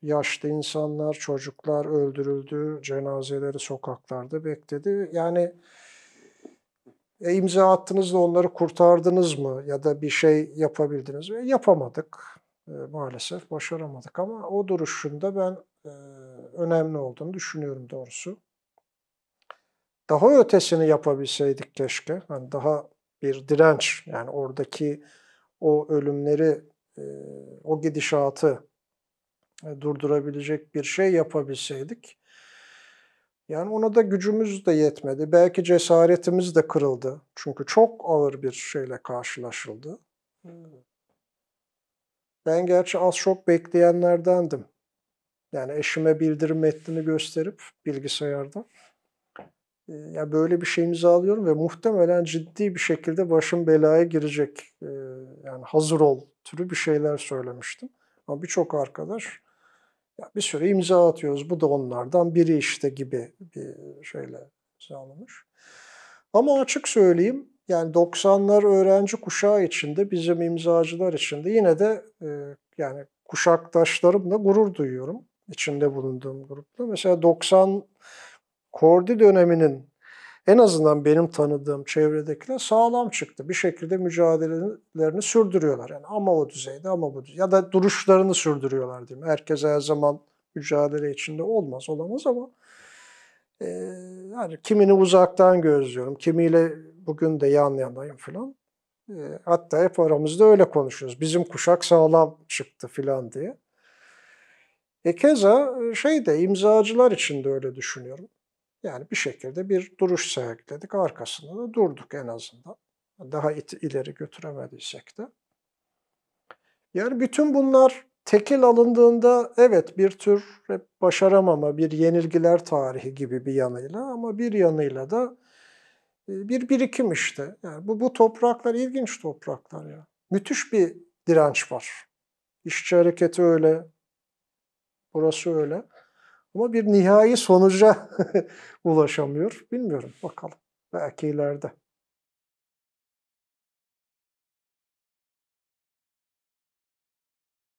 yaşlı insanlar, çocuklar öldürüldü, cenazeleri sokaklarda bekledi. Yani e, imza attınız da onları kurtardınız mı ya da bir şey yapabildiniz mi? E, yapamadık e, maalesef, başaramadık ama o duruşunda ben e, önemli olduğunu düşünüyorum doğrusu. Daha ötesini yapabilseydik keşke. Yani daha bir direnç yani oradaki o ölümleri, e, o gidişatı e, durdurabilecek bir şey yapabilseydik yani ona da gücümüz de yetmedi. Belki cesaretimiz de kırıldı. Çünkü çok ağır bir şeyle karşılaşıldı. Hmm. Ben gerçi az çok bekleyenlerdendim. Yani eşime bildirim metnini gösterip bilgisayarda. Ee, ya yani böyle bir şey imzalıyorum ve muhtemelen ciddi bir şekilde başım belaya girecek. Ee, yani hazır ol türü bir şeyler söylemiştim. Ama birçok arkadaş ya bir sürü imza atıyoruz. Bu da onlardan biri işte gibi bir şeyle imzalanmış. Ama açık söyleyeyim yani 90'lar öğrenci kuşağı içinde bizim imzacılar içinde yine de e, yani kuşaktaşlarımla gurur duyuyorum. içinde bulunduğum grupta Mesela 90 Kordi döneminin en azından benim tanıdığım çevredekiler sağlam çıktı. Bir şekilde mücadelelerini sürdürüyorlar. Yani ama o düzeyde ama bu düzeyde. Ya da duruşlarını sürdürüyorlar diyeyim. Herkes her zaman mücadele içinde olmaz, olamaz ama e, yani kimini uzaktan gözlüyorum, kimiyle bugün de yan yanayım falan. E, hatta hep aramızda öyle konuşuyoruz. Bizim kuşak sağlam çıktı falan diye. E keza şey de imzacılar için de öyle düşünüyorum. Yani bir şekilde bir duruş sergiledik. Arkasında da durduk en azından. Daha ileri götüremediysek de. Yani bütün bunlar tekil alındığında evet bir tür başaramama, bir yenilgiler tarihi gibi bir yanıyla ama bir yanıyla da e, bir birikim işte. Yani bu, bu topraklar ilginç topraklar ya. Müthiş bir direnç var. İşçi hareketi öyle, burası öyle. Ama bir nihai sonuca <laughs> ulaşamıyor. Bilmiyorum bakalım. Belki ileride.